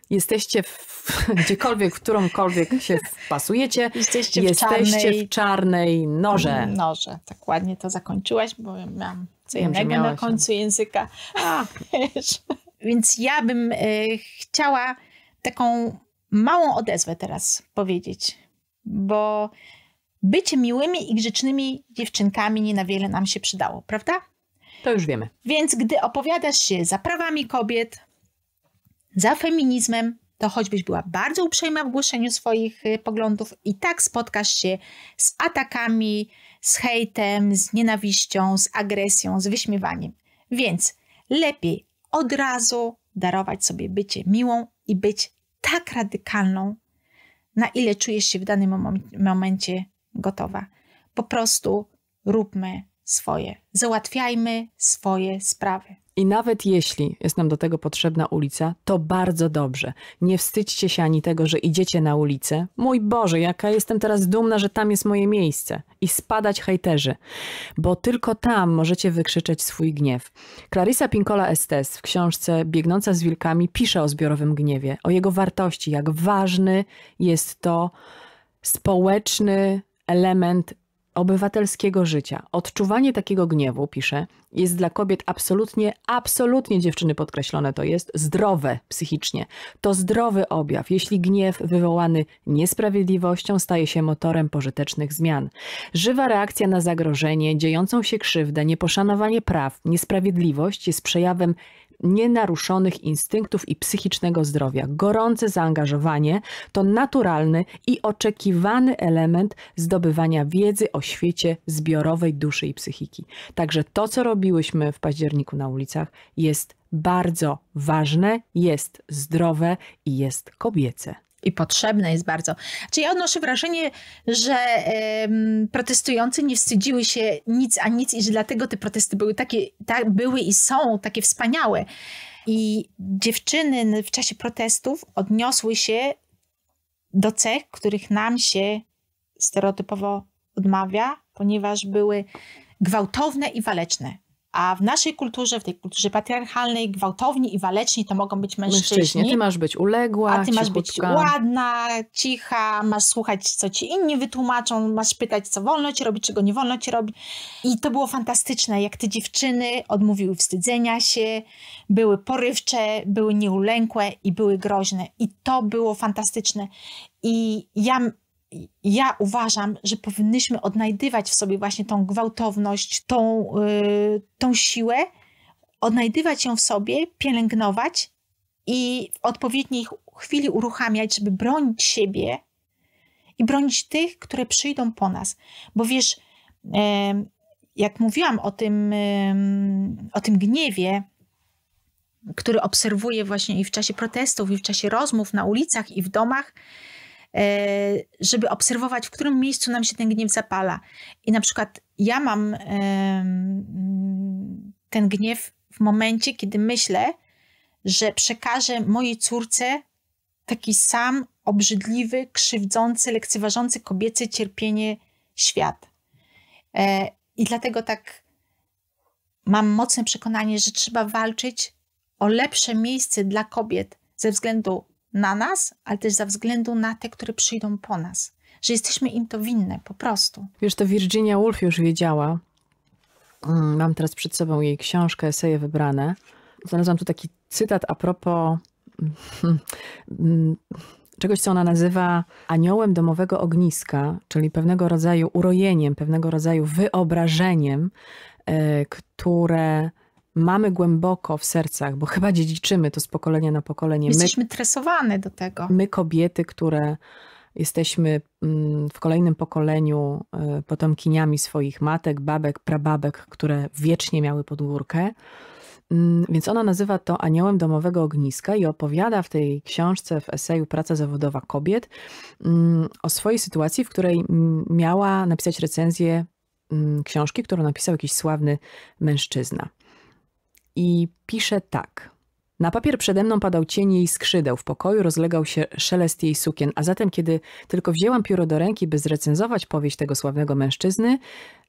jesteście w, gdziekolwiek, w którąkolwiek się wpasujecie, jesteście, w, jesteście czarnej, w czarnej noże. Noże, tak ładnie to zakończyłaś, bo miałam co innego na no. końcu języka. A, Więc ja bym y, chciała taką małą odezwę teraz powiedzieć, bo bycie miłymi i grzecznymi dziewczynkami nie na wiele nam się przydało, prawda? To już wiemy. Więc gdy opowiadasz się za prawami kobiet, za feminizmem, to choćbyś była bardzo uprzejma w głoszeniu swoich y, poglądów, i tak spotkasz się z atakami, z hejtem, z nienawiścią, z agresją, z wyśmiewaniem. Więc lepiej od razu darować sobie bycie miłą i być tak radykalną, na ile czujesz się w danym momencie gotowa. Po prostu róbmy swoje, załatwiajmy swoje sprawy. I nawet jeśli jest nam do tego potrzebna ulica, to bardzo dobrze. Nie wstydźcie się ani tego, że idziecie na ulicę. Mój Boże, jaka jestem teraz dumna, że tam jest moje miejsce. I spadać hejterzy, bo tylko tam możecie wykrzyczeć swój gniew. Clarissa Pinkola Estes w książce Biegnąca z wilkami pisze o zbiorowym gniewie, o jego wartości, jak ważny jest to społeczny element obywatelskiego życia. Odczuwanie takiego gniewu, pisze, jest dla kobiet absolutnie, absolutnie dziewczyny podkreślone to jest, zdrowe psychicznie. To zdrowy objaw, jeśli gniew wywołany niesprawiedliwością staje się motorem pożytecznych zmian. Żywa reakcja na zagrożenie, dziejącą się krzywdę, nieposzanowanie praw, niesprawiedliwość jest przejawem nienaruszonych instynktów i psychicznego zdrowia. Gorące zaangażowanie to naturalny i oczekiwany element zdobywania wiedzy o świecie zbiorowej duszy i psychiki. Także to, co robiłyśmy w październiku na ulicach, jest bardzo ważne, jest zdrowe i jest kobiece i potrzebne jest bardzo. Czyli ja odnoszę wrażenie, że y, protestujący nie wstydziły się nic a nic i że dlatego te protesty były takie, tak, były i są takie wspaniałe. I dziewczyny w czasie protestów odniosły się do cech, których nam się stereotypowo odmawia, ponieważ były gwałtowne i waleczne. A w naszej kulturze, w tej kulturze patriarchalnej, gwałtowni i waleczni to mogą być mężczyźni. Mężczyźni, ty masz być uległa, A ty cichutka. masz być ładna, cicha, masz słuchać, co ci inni wytłumaczą, masz pytać, co wolno ci robić, czego nie wolno ci robić. I to było fantastyczne, jak te dziewczyny odmówiły wstydzenia się, były porywcze, były nieulękłe i były groźne. I to było fantastyczne. I ja ja uważam, że powinnyśmy odnajdywać w sobie właśnie tą gwałtowność, tą, yy, tą siłę, odnajdywać ją w sobie, pielęgnować i w odpowiedniej chwili uruchamiać, żeby bronić siebie i bronić tych, które przyjdą po nas. Bo wiesz, yy, jak mówiłam o tym, yy, o tym gniewie, który obserwuję właśnie i w czasie protestów, i w czasie rozmów na ulicach, i w domach, E, żeby obserwować, w którym miejscu nam się ten gniew zapala. I na przykład ja mam ten gniew w momencie, kiedy myślę, że przekażę mojej córce taki sam obrzydliwy, krzywdzący, lekceważący kobiece cierpienie świat. E, I dlatego tak mam mocne przekonanie, że trzeba walczyć o lepsze miejsce dla kobiet ze względu na nas, ale też ze względu na te, które przyjdą po nas. Że jesteśmy im to winne, po prostu. Wiesz, to Virginia Woolf już wiedziała. Mm, mam teraz przed sobą jej książkę, eseje wybrane. Znalazłam tu taki cytat a propos mm, czegoś, co ona nazywa aniołem domowego ogniska, czyli pewnego rodzaju urojeniem, pewnego rodzaju wyobrażeniem, e, które mamy głęboko w sercach, bo chyba dziedziczymy to z pokolenia na pokolenie. My, tresowane do tego. My kobiety, które jesteśmy mm, w kolejnym pokoleniu y, potomkiniami swoich matek, babek, prababek, które wiecznie miały podgórkę. Mm, więc ona nazywa to aniołem domowego ogniska i opowiada w tej książce, w eseju Praca zawodowa kobiet mm, o swojej sytuacji, w której miała napisać recenzję książki, którą napisał jakiś sławny mężczyzna i pisze tak. Na papier przede mną padał cień jej skrzydeł, w pokoju rozlegał się szelest jej sukien, a zatem kiedy tylko wzięłam pióro do ręki, by zrecenzować powieść tego sławnego mężczyzny,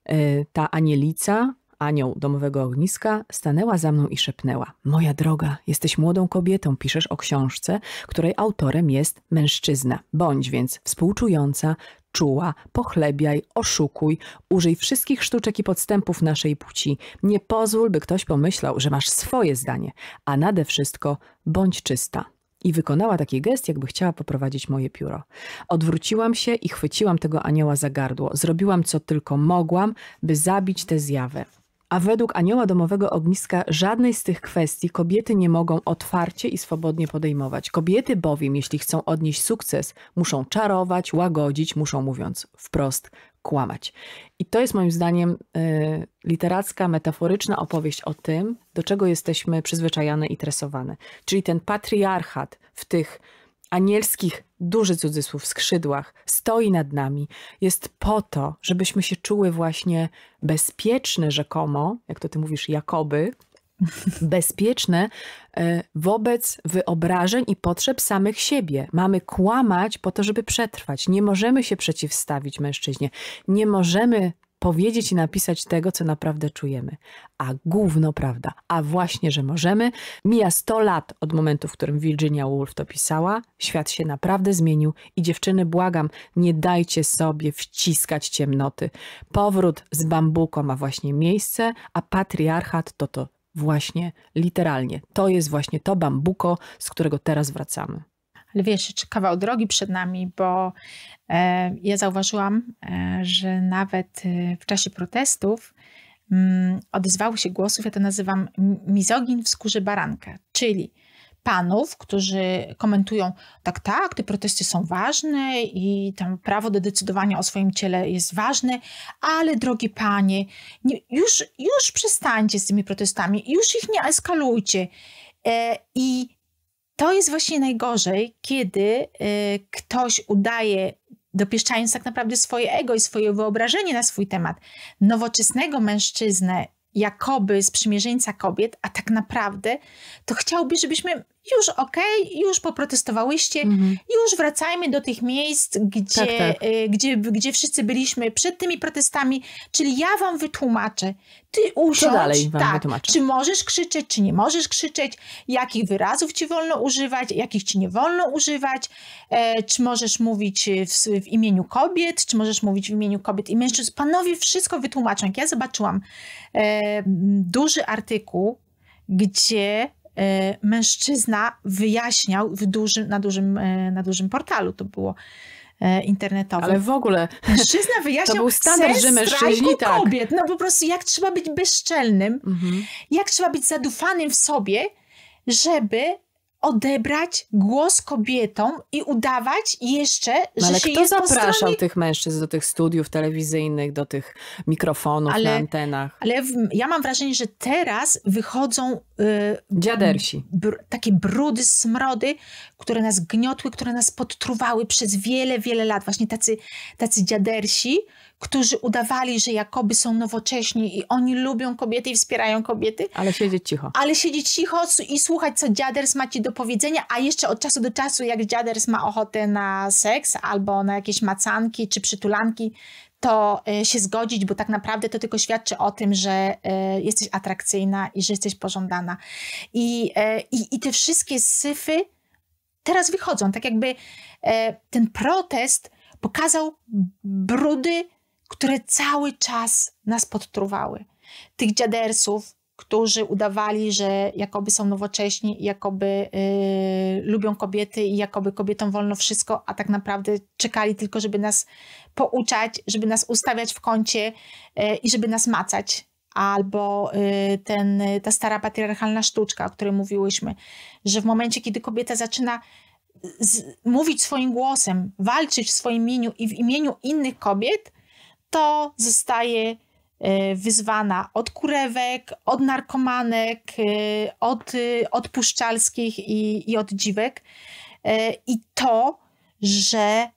e, ta anielica, anioł domowego ogniska, stanęła za mną i szepnęła: Moja droga, jesteś młodą kobietą, piszesz o książce, której autorem jest mężczyzna. Bądź więc współczująca, czuła, pochlebiaj, oszukuj, użyj wszystkich sztuczek i podstępów naszej płci. Nie pozwól, by ktoś pomyślał, że masz swoje zdanie, a nade wszystko bądź czysta. I wykonała taki gest, jakby chciała poprowadzić moje pióro. Odwróciłam się i chwyciłam tego anioła za gardło. Zrobiłam, co tylko mogłam, by zabić tę zjawę a według anioła domowego ogniska żadnej z tych kwestii kobiety nie mogą otwarcie i swobodnie podejmować. Kobiety bowiem, jeśli chcą odnieść sukces, muszą czarować, łagodzić, muszą mówiąc wprost, kłamać. I to jest moim zdaniem y, literacka, metaforyczna opowieść o tym, do czego jesteśmy przyzwyczajane i tresowane. Czyli ten patriarchat w tych anielskich, duży cudzysłów, skrzydłach, stoi nad nami, jest po to, żebyśmy się czuły właśnie bezpieczne rzekomo, jak to ty mówisz, jakoby, bezpieczne e, wobec wyobrażeń i potrzeb samych siebie. Mamy kłamać po to, żeby przetrwać. Nie możemy się przeciwstawić mężczyźnie. Nie możemy powiedzieć i napisać tego, co naprawdę czujemy. A główno prawda, a właśnie, że możemy. Mija 100 lat od momentu, w którym Virginia Woolf to pisała. Świat się naprawdę zmienił i dziewczyny, błagam, nie dajcie sobie wciskać ciemnoty. Powrót z bambuką ma właśnie miejsce, a patriarchat to to właśnie literalnie. To jest właśnie to bambuko, z którego teraz wracamy ale wiesz, jeszcze kawał drogi przed nami, bo e, ja zauważyłam, e, że nawet e, w czasie protestów mm, odezwały się głosów, ja to nazywam mizogin w skórze baranka, czyli panów, którzy komentują, tak, tak, te protesty są ważne i tam prawo do decydowania o swoim ciele jest ważne, ale drogi panie, nie, już, już przestańcie z tymi protestami, już ich nie eskalujcie. E, I to jest właśnie najgorzej, kiedy y, ktoś udaje, dopieszczając tak naprawdę swoje ego i swoje wyobrażenie na swój temat, nowoczesnego mężczyznę, jakoby sprzymierzeńca kobiet, a tak naprawdę to chciałby, żebyśmy już okej, okay, już poprotestowałyście, mhm. już wracajmy do tych miejsc, gdzie, tak, tak. Y, gdzie, gdzie wszyscy byliśmy przed tymi protestami, czyli ja wam wytłumaczę. Ty usiądź, dalej wam tak, czy możesz krzyczeć, czy nie możesz krzyczeć, jakich wyrazów ci wolno używać, jakich ci nie wolno używać, e, czy możesz mówić w, w, imieniu kobiet, czy możesz mówić w imieniu kobiet i mężczyzn. Panowie wszystko wytłumaczą. Jak ja zobaczyłam e, duży artykuł, gdzie E, mężczyzna wyjaśniał w dużym, na, dużym, e, na dużym portalu, to było e, internetowe. Ale w ogóle. Mężczyzna wyjaśniał to był standard, że mężczyźni tak. kobiet. No po prostu jak trzeba być bezczelnym, mhm. jak trzeba być zadufanym w sobie, żeby odebrać głos kobietom i udawać jeszcze, no że Ale się kto jest zapraszał stronie... tych mężczyzn do tych studiów telewizyjnych, do tych mikrofonów ale, na antenach? Ale w, ja mam wrażenie, że teraz wychodzą yy, dziadersi. Br takie brudy, smrody, które nas gniotły, które nas podtruwały przez wiele, wiele lat. Właśnie tacy, tacy dziadersi, którzy udawali, że jakoby są nowocześni i oni lubią kobiety i wspierają kobiety. Ale siedzieć cicho. Ale siedzieć cicho i słuchać, co dziaders ma ci do powiedzenia, a jeszcze od czasu do czasu, jak dziaders ma ochotę na seks albo na jakieś macanki czy przytulanki, to y, się zgodzić, bo tak naprawdę to tylko świadczy o tym, że y, jesteś atrakcyjna i że jesteś pożądana. I, y, i, i te wszystkie syfy teraz wychodzą. Tak jakby ten protest pokazał brudy które cały czas nas podtruwały. Tych dziadersów, którzy udawali, że jakoby są nowocześni, jakoby yy, lubią kobiety i jakoby kobietom wolno wszystko, a tak naprawdę czekali tylko, żeby nas pouczać, żeby nas ustawiać w kącie yy, i żeby nas macać. Albo y, ten, ta stara patriarchalna sztuczka, o której mówiłyśmy, że w momencie, kiedy kobieta zaczyna y, z, mówić swoim głosem, walczyć w swoim imieniu i w imieniu innych kobiet, to zostaje e, wyzwana od kurewek, od narkomanek, e, od, e, od puszczalskich i, i od dziwek. I to, że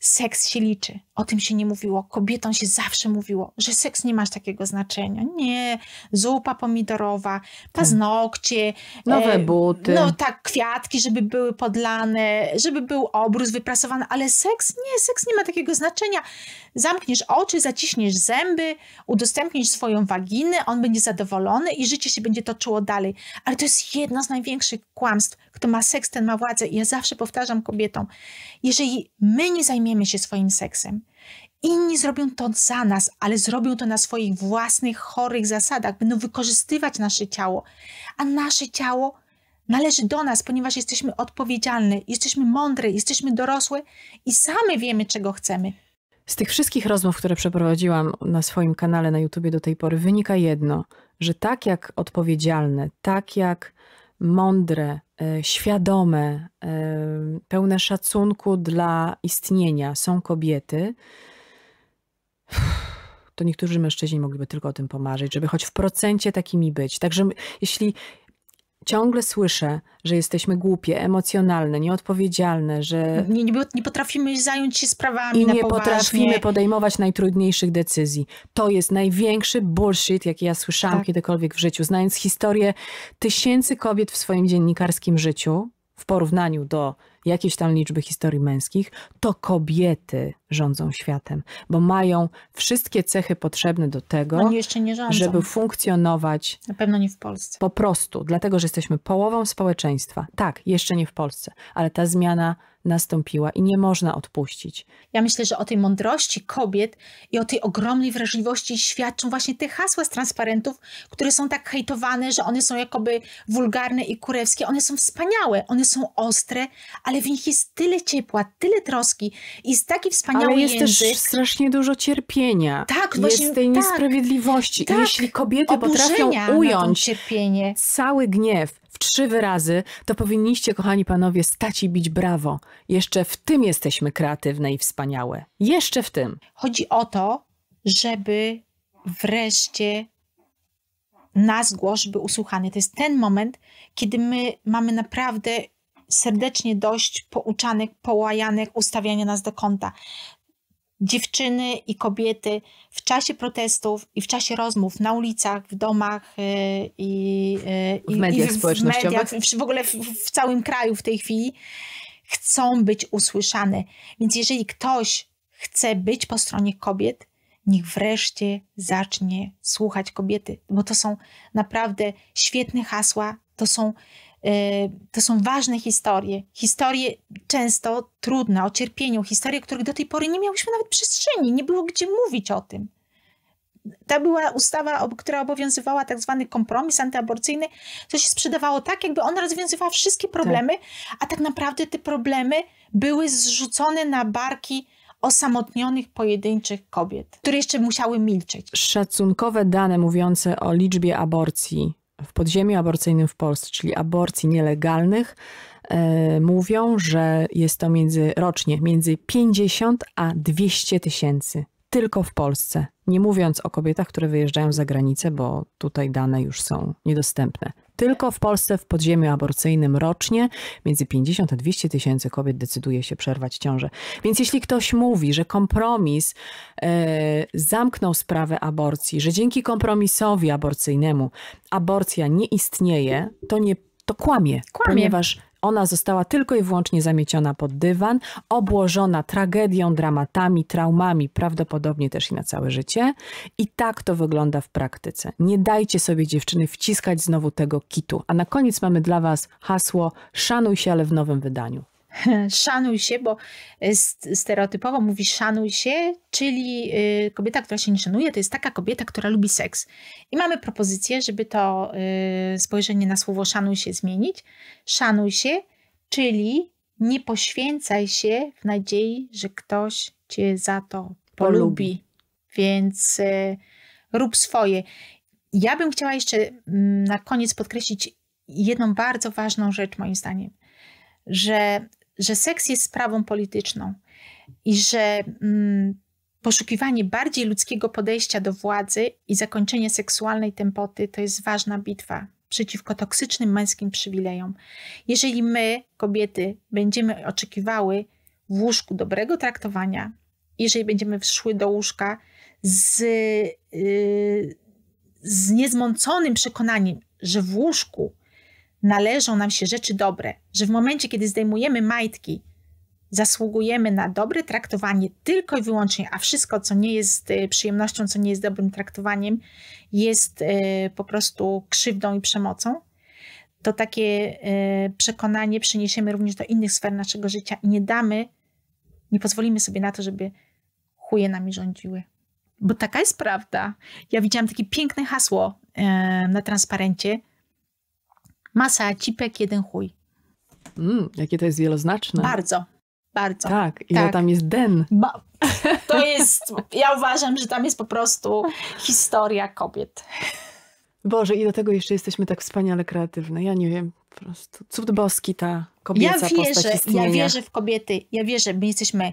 seks się liczy. O tym się nie mówiło. Kobietom się zawsze mówiło, że seks nie masz takiego znaczenia. Nie, zupa pomidorowa, paznokcie, nowe e, buty. No tak, kwiatki, żeby były podlane, żeby był obrus wyprasowany, ale seks nie, seks nie ma takiego znaczenia. Zamkniesz oczy, zaciśniesz zęby, udostępnisz swoją waginę, on będzie zadowolony i życie się będzie toczyło dalej. Ale to jest jedno z największych kłamstw. Kto ma seks, ten ma władzę. I ja zawsze powtarzam kobietom, jeżeli my nie zajmiemy zajmiemy się swoim seksem. Inni zrobią to za nas, ale zrobią to na swoich własnych chorych zasadach, będą wykorzystywać nasze ciało, a nasze ciało należy do nas, ponieważ jesteśmy odpowiedzialne, jesteśmy mądre, jesteśmy dorosłe i same wiemy, czego chcemy. Z tych wszystkich rozmów, które przeprowadziłam na swoim kanale na YouTube do tej pory, wynika jedno, że tak jak odpowiedzialne, tak jak mądre, e, świadome, e, pełne szacunku dla istnienia są kobiety, to niektórzy mężczyźni mogliby tylko o tym pomarzyć, żeby choć w procencie takimi być. Także jeśli ciągle słyszę, że jesteśmy głupie, emocjonalne, nieodpowiedzialne, że. Nie, nie potrafimy zająć się sprawami. I nie potrafimy podejmować najtrudniejszych decyzji. To jest największy bullshit, jaki ja słyszałam tak. kiedykolwiek w życiu. Znając historię tysięcy kobiet w swoim dziennikarskim życiu, w porównaniu do jakieś tam liczby historii męskich, to kobiety rządzą światem, bo mają wszystkie cechy potrzebne do tego, żeby funkcjonować. Na pewno nie w Polsce. Po prostu, dlatego że jesteśmy połową społeczeństwa. Tak, jeszcze nie w Polsce, ale ta zmiana nastąpiła i nie można odpuścić. Ja myślę, że o tej mądrości kobiet i o tej ogromnej wrażliwości świadczą właśnie te hasła z transparentów, które są tak hejtowane, że one są jakoby wulgarne i kurewskie. One są wspaniałe, one są ostre, ale w nich jest tyle ciepła, tyle troski i jest taki wspaniały ale jest język. też strasznie dużo cierpienia. Tak, jest właśnie. Jest tej tak, niesprawiedliwości. Tak, Jeśli kobiety potrafią ująć cały gniew, w trzy wyrazy, to powinniście, kochani panowie, stać i bić brawo. Jeszcze w tym jesteśmy kreatywne i wspaniałe. Jeszcze w tym. Chodzi o to, żeby wreszcie nas głos był usłuchany. To jest ten moment, kiedy my mamy naprawdę serdecznie dość pouczanych, połajanych, ustawiania nas do kąta dziewczyny i kobiety w czasie protestów i w czasie rozmów na ulicach, w domach y, i, y, i w mediach i w, społecznościowych. W, mediach, w ogóle w, w całym kraju w tej chwili chcą być usłyszane. Więc jeżeli ktoś chce być po stronie kobiet, niech wreszcie zacznie słuchać kobiety, bo to są naprawdę świetne hasła, to są Y, to są ważne historie, historie często trudne, o cierpieniu, historie, których do tej pory nie miałyśmy nawet przestrzeni, nie było gdzie mówić o tym. Ta była ustawa, która obowiązywała tak zwany kompromis antyaborcyjny, co się sprzedawało tak, jakby ona rozwiązywała wszystkie tak. problemy, tak. a tak naprawdę te problemy były zrzucone na barki osamotnionych, pojedynczych kobiet, które jeszcze musiały milczeć. Szacunkowe dane mówiące o liczbie aborcji w podziemiu aborcyjnym w Polsce, czyli aborcji nielegalnych, e, mówią, że jest to między, rocznie między 50 a 200 tysięcy. Tylko w Polsce. Nie mówiąc o kobietach, które wyjeżdżają za granicę, bo tutaj dane już są niedostępne. Tylko w Polsce w podziemiu aborcyjnym rocznie między 50 a 200 tysięcy kobiet decyduje się przerwać ciążę. Więc jeśli ktoś mówi, że kompromis e, zamknął sprawę aborcji, że dzięki kompromisowi aborcyjnemu aborcja nie istnieje, to nie to kłamie, kłamie. ponieważ ona została tylko i wyłącznie zamieciona pod dywan, obłożona tragedią, dramatami, traumami, prawdopodobnie też i na całe życie. I tak to wygląda w praktyce. Nie dajcie sobie dziewczyny wciskać znowu tego kitu. A na koniec mamy dla Was hasło: szanuj się, ale w nowym wydaniu. szanuj się, bo e, stereotypowo mówi szanuj się, czyli e, kobieta, która się nie szanuje, to jest taka kobieta, która lubi seks. I mamy propozycję, żeby to e, spojrzenie na słowo szanuj się zmienić. Szanuj się, czyli nie poświęcaj się w nadziei, że ktoś cię za to polubi. polubi. Więc rób swoje. Ja bym chciała jeszcze mm, na koniec podkreślić jedną bardzo ważną rzecz, moim zdaniem, że że seks jest sprawą polityczną i że mm, poszukiwanie bardziej ludzkiego podejścia do władzy i zakończenie seksualnej tempoty to jest ważna bitwa przeciwko toksycznym męskim przywilejom. Jeżeli my, kobiety, będziemy oczekiwały w łóżku dobrego traktowania, jeżeli będziemy szły do łóżka z, yy, z niezmąconym przekonaniem, że w łóżku należą nam się rzeczy dobre, że w momencie, kiedy zdejmujemy majtki, zasługujemy na dobre traktowanie tylko i wyłącznie, a wszystko, co nie jest y, przyjemnością, co nie jest dobrym traktowaniem, jest y, po prostu krzywdą i przemocą, to takie y, przekonanie przeniesiemy również do innych sfer naszego życia i nie damy, nie pozwolimy sobie na to, żeby chuje nami rządziły. Bo taka jest prawda. Ja widziałam takie piękne hasło na transparencie – Masa cipek, jeden chuj. Mm, jakie to jest wieloznaczne. Bardzo, bardzo. Tak, i tak. tam jest den. Ba to jest, ja uważam, że tam jest po prostu historia kobiet. Boże, i do tego jeszcze jesteśmy tak wspaniale kreatywne. Ja nie wiem, po prostu cud boski ta kobieca ja wierzę, postać istnienia. Ja wierzę w kobiety, ja wierzę, my jesteśmy,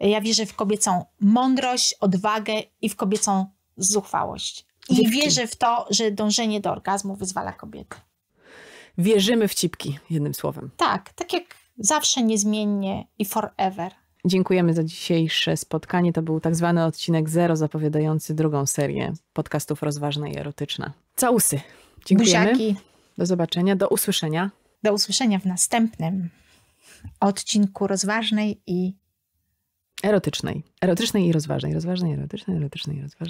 ja wierzę w kobiecą mądrość, odwagę i w kobiecą zuchwałość. I Dziewczyn. wierzę w to, że dążenie do orgazmu wyzwala kobiety wierzymy w cipki, jednym słowem. Tak, tak jak zawsze, niezmiennie i forever. Dziękujemy za dzisiejsze spotkanie. To był tak zwany odcinek zero, zapowiadający drugą serię podcastów Rozważna i Erotyczna. Całusy. Dziękujemy. Buziaki. Do zobaczenia, do usłyszenia. Do usłyszenia w następnym odcinku Rozważnej i Erotycznej. Erotycznej i rozważnej. Rozważnej, erotycznej, erotycznej i rozważnej.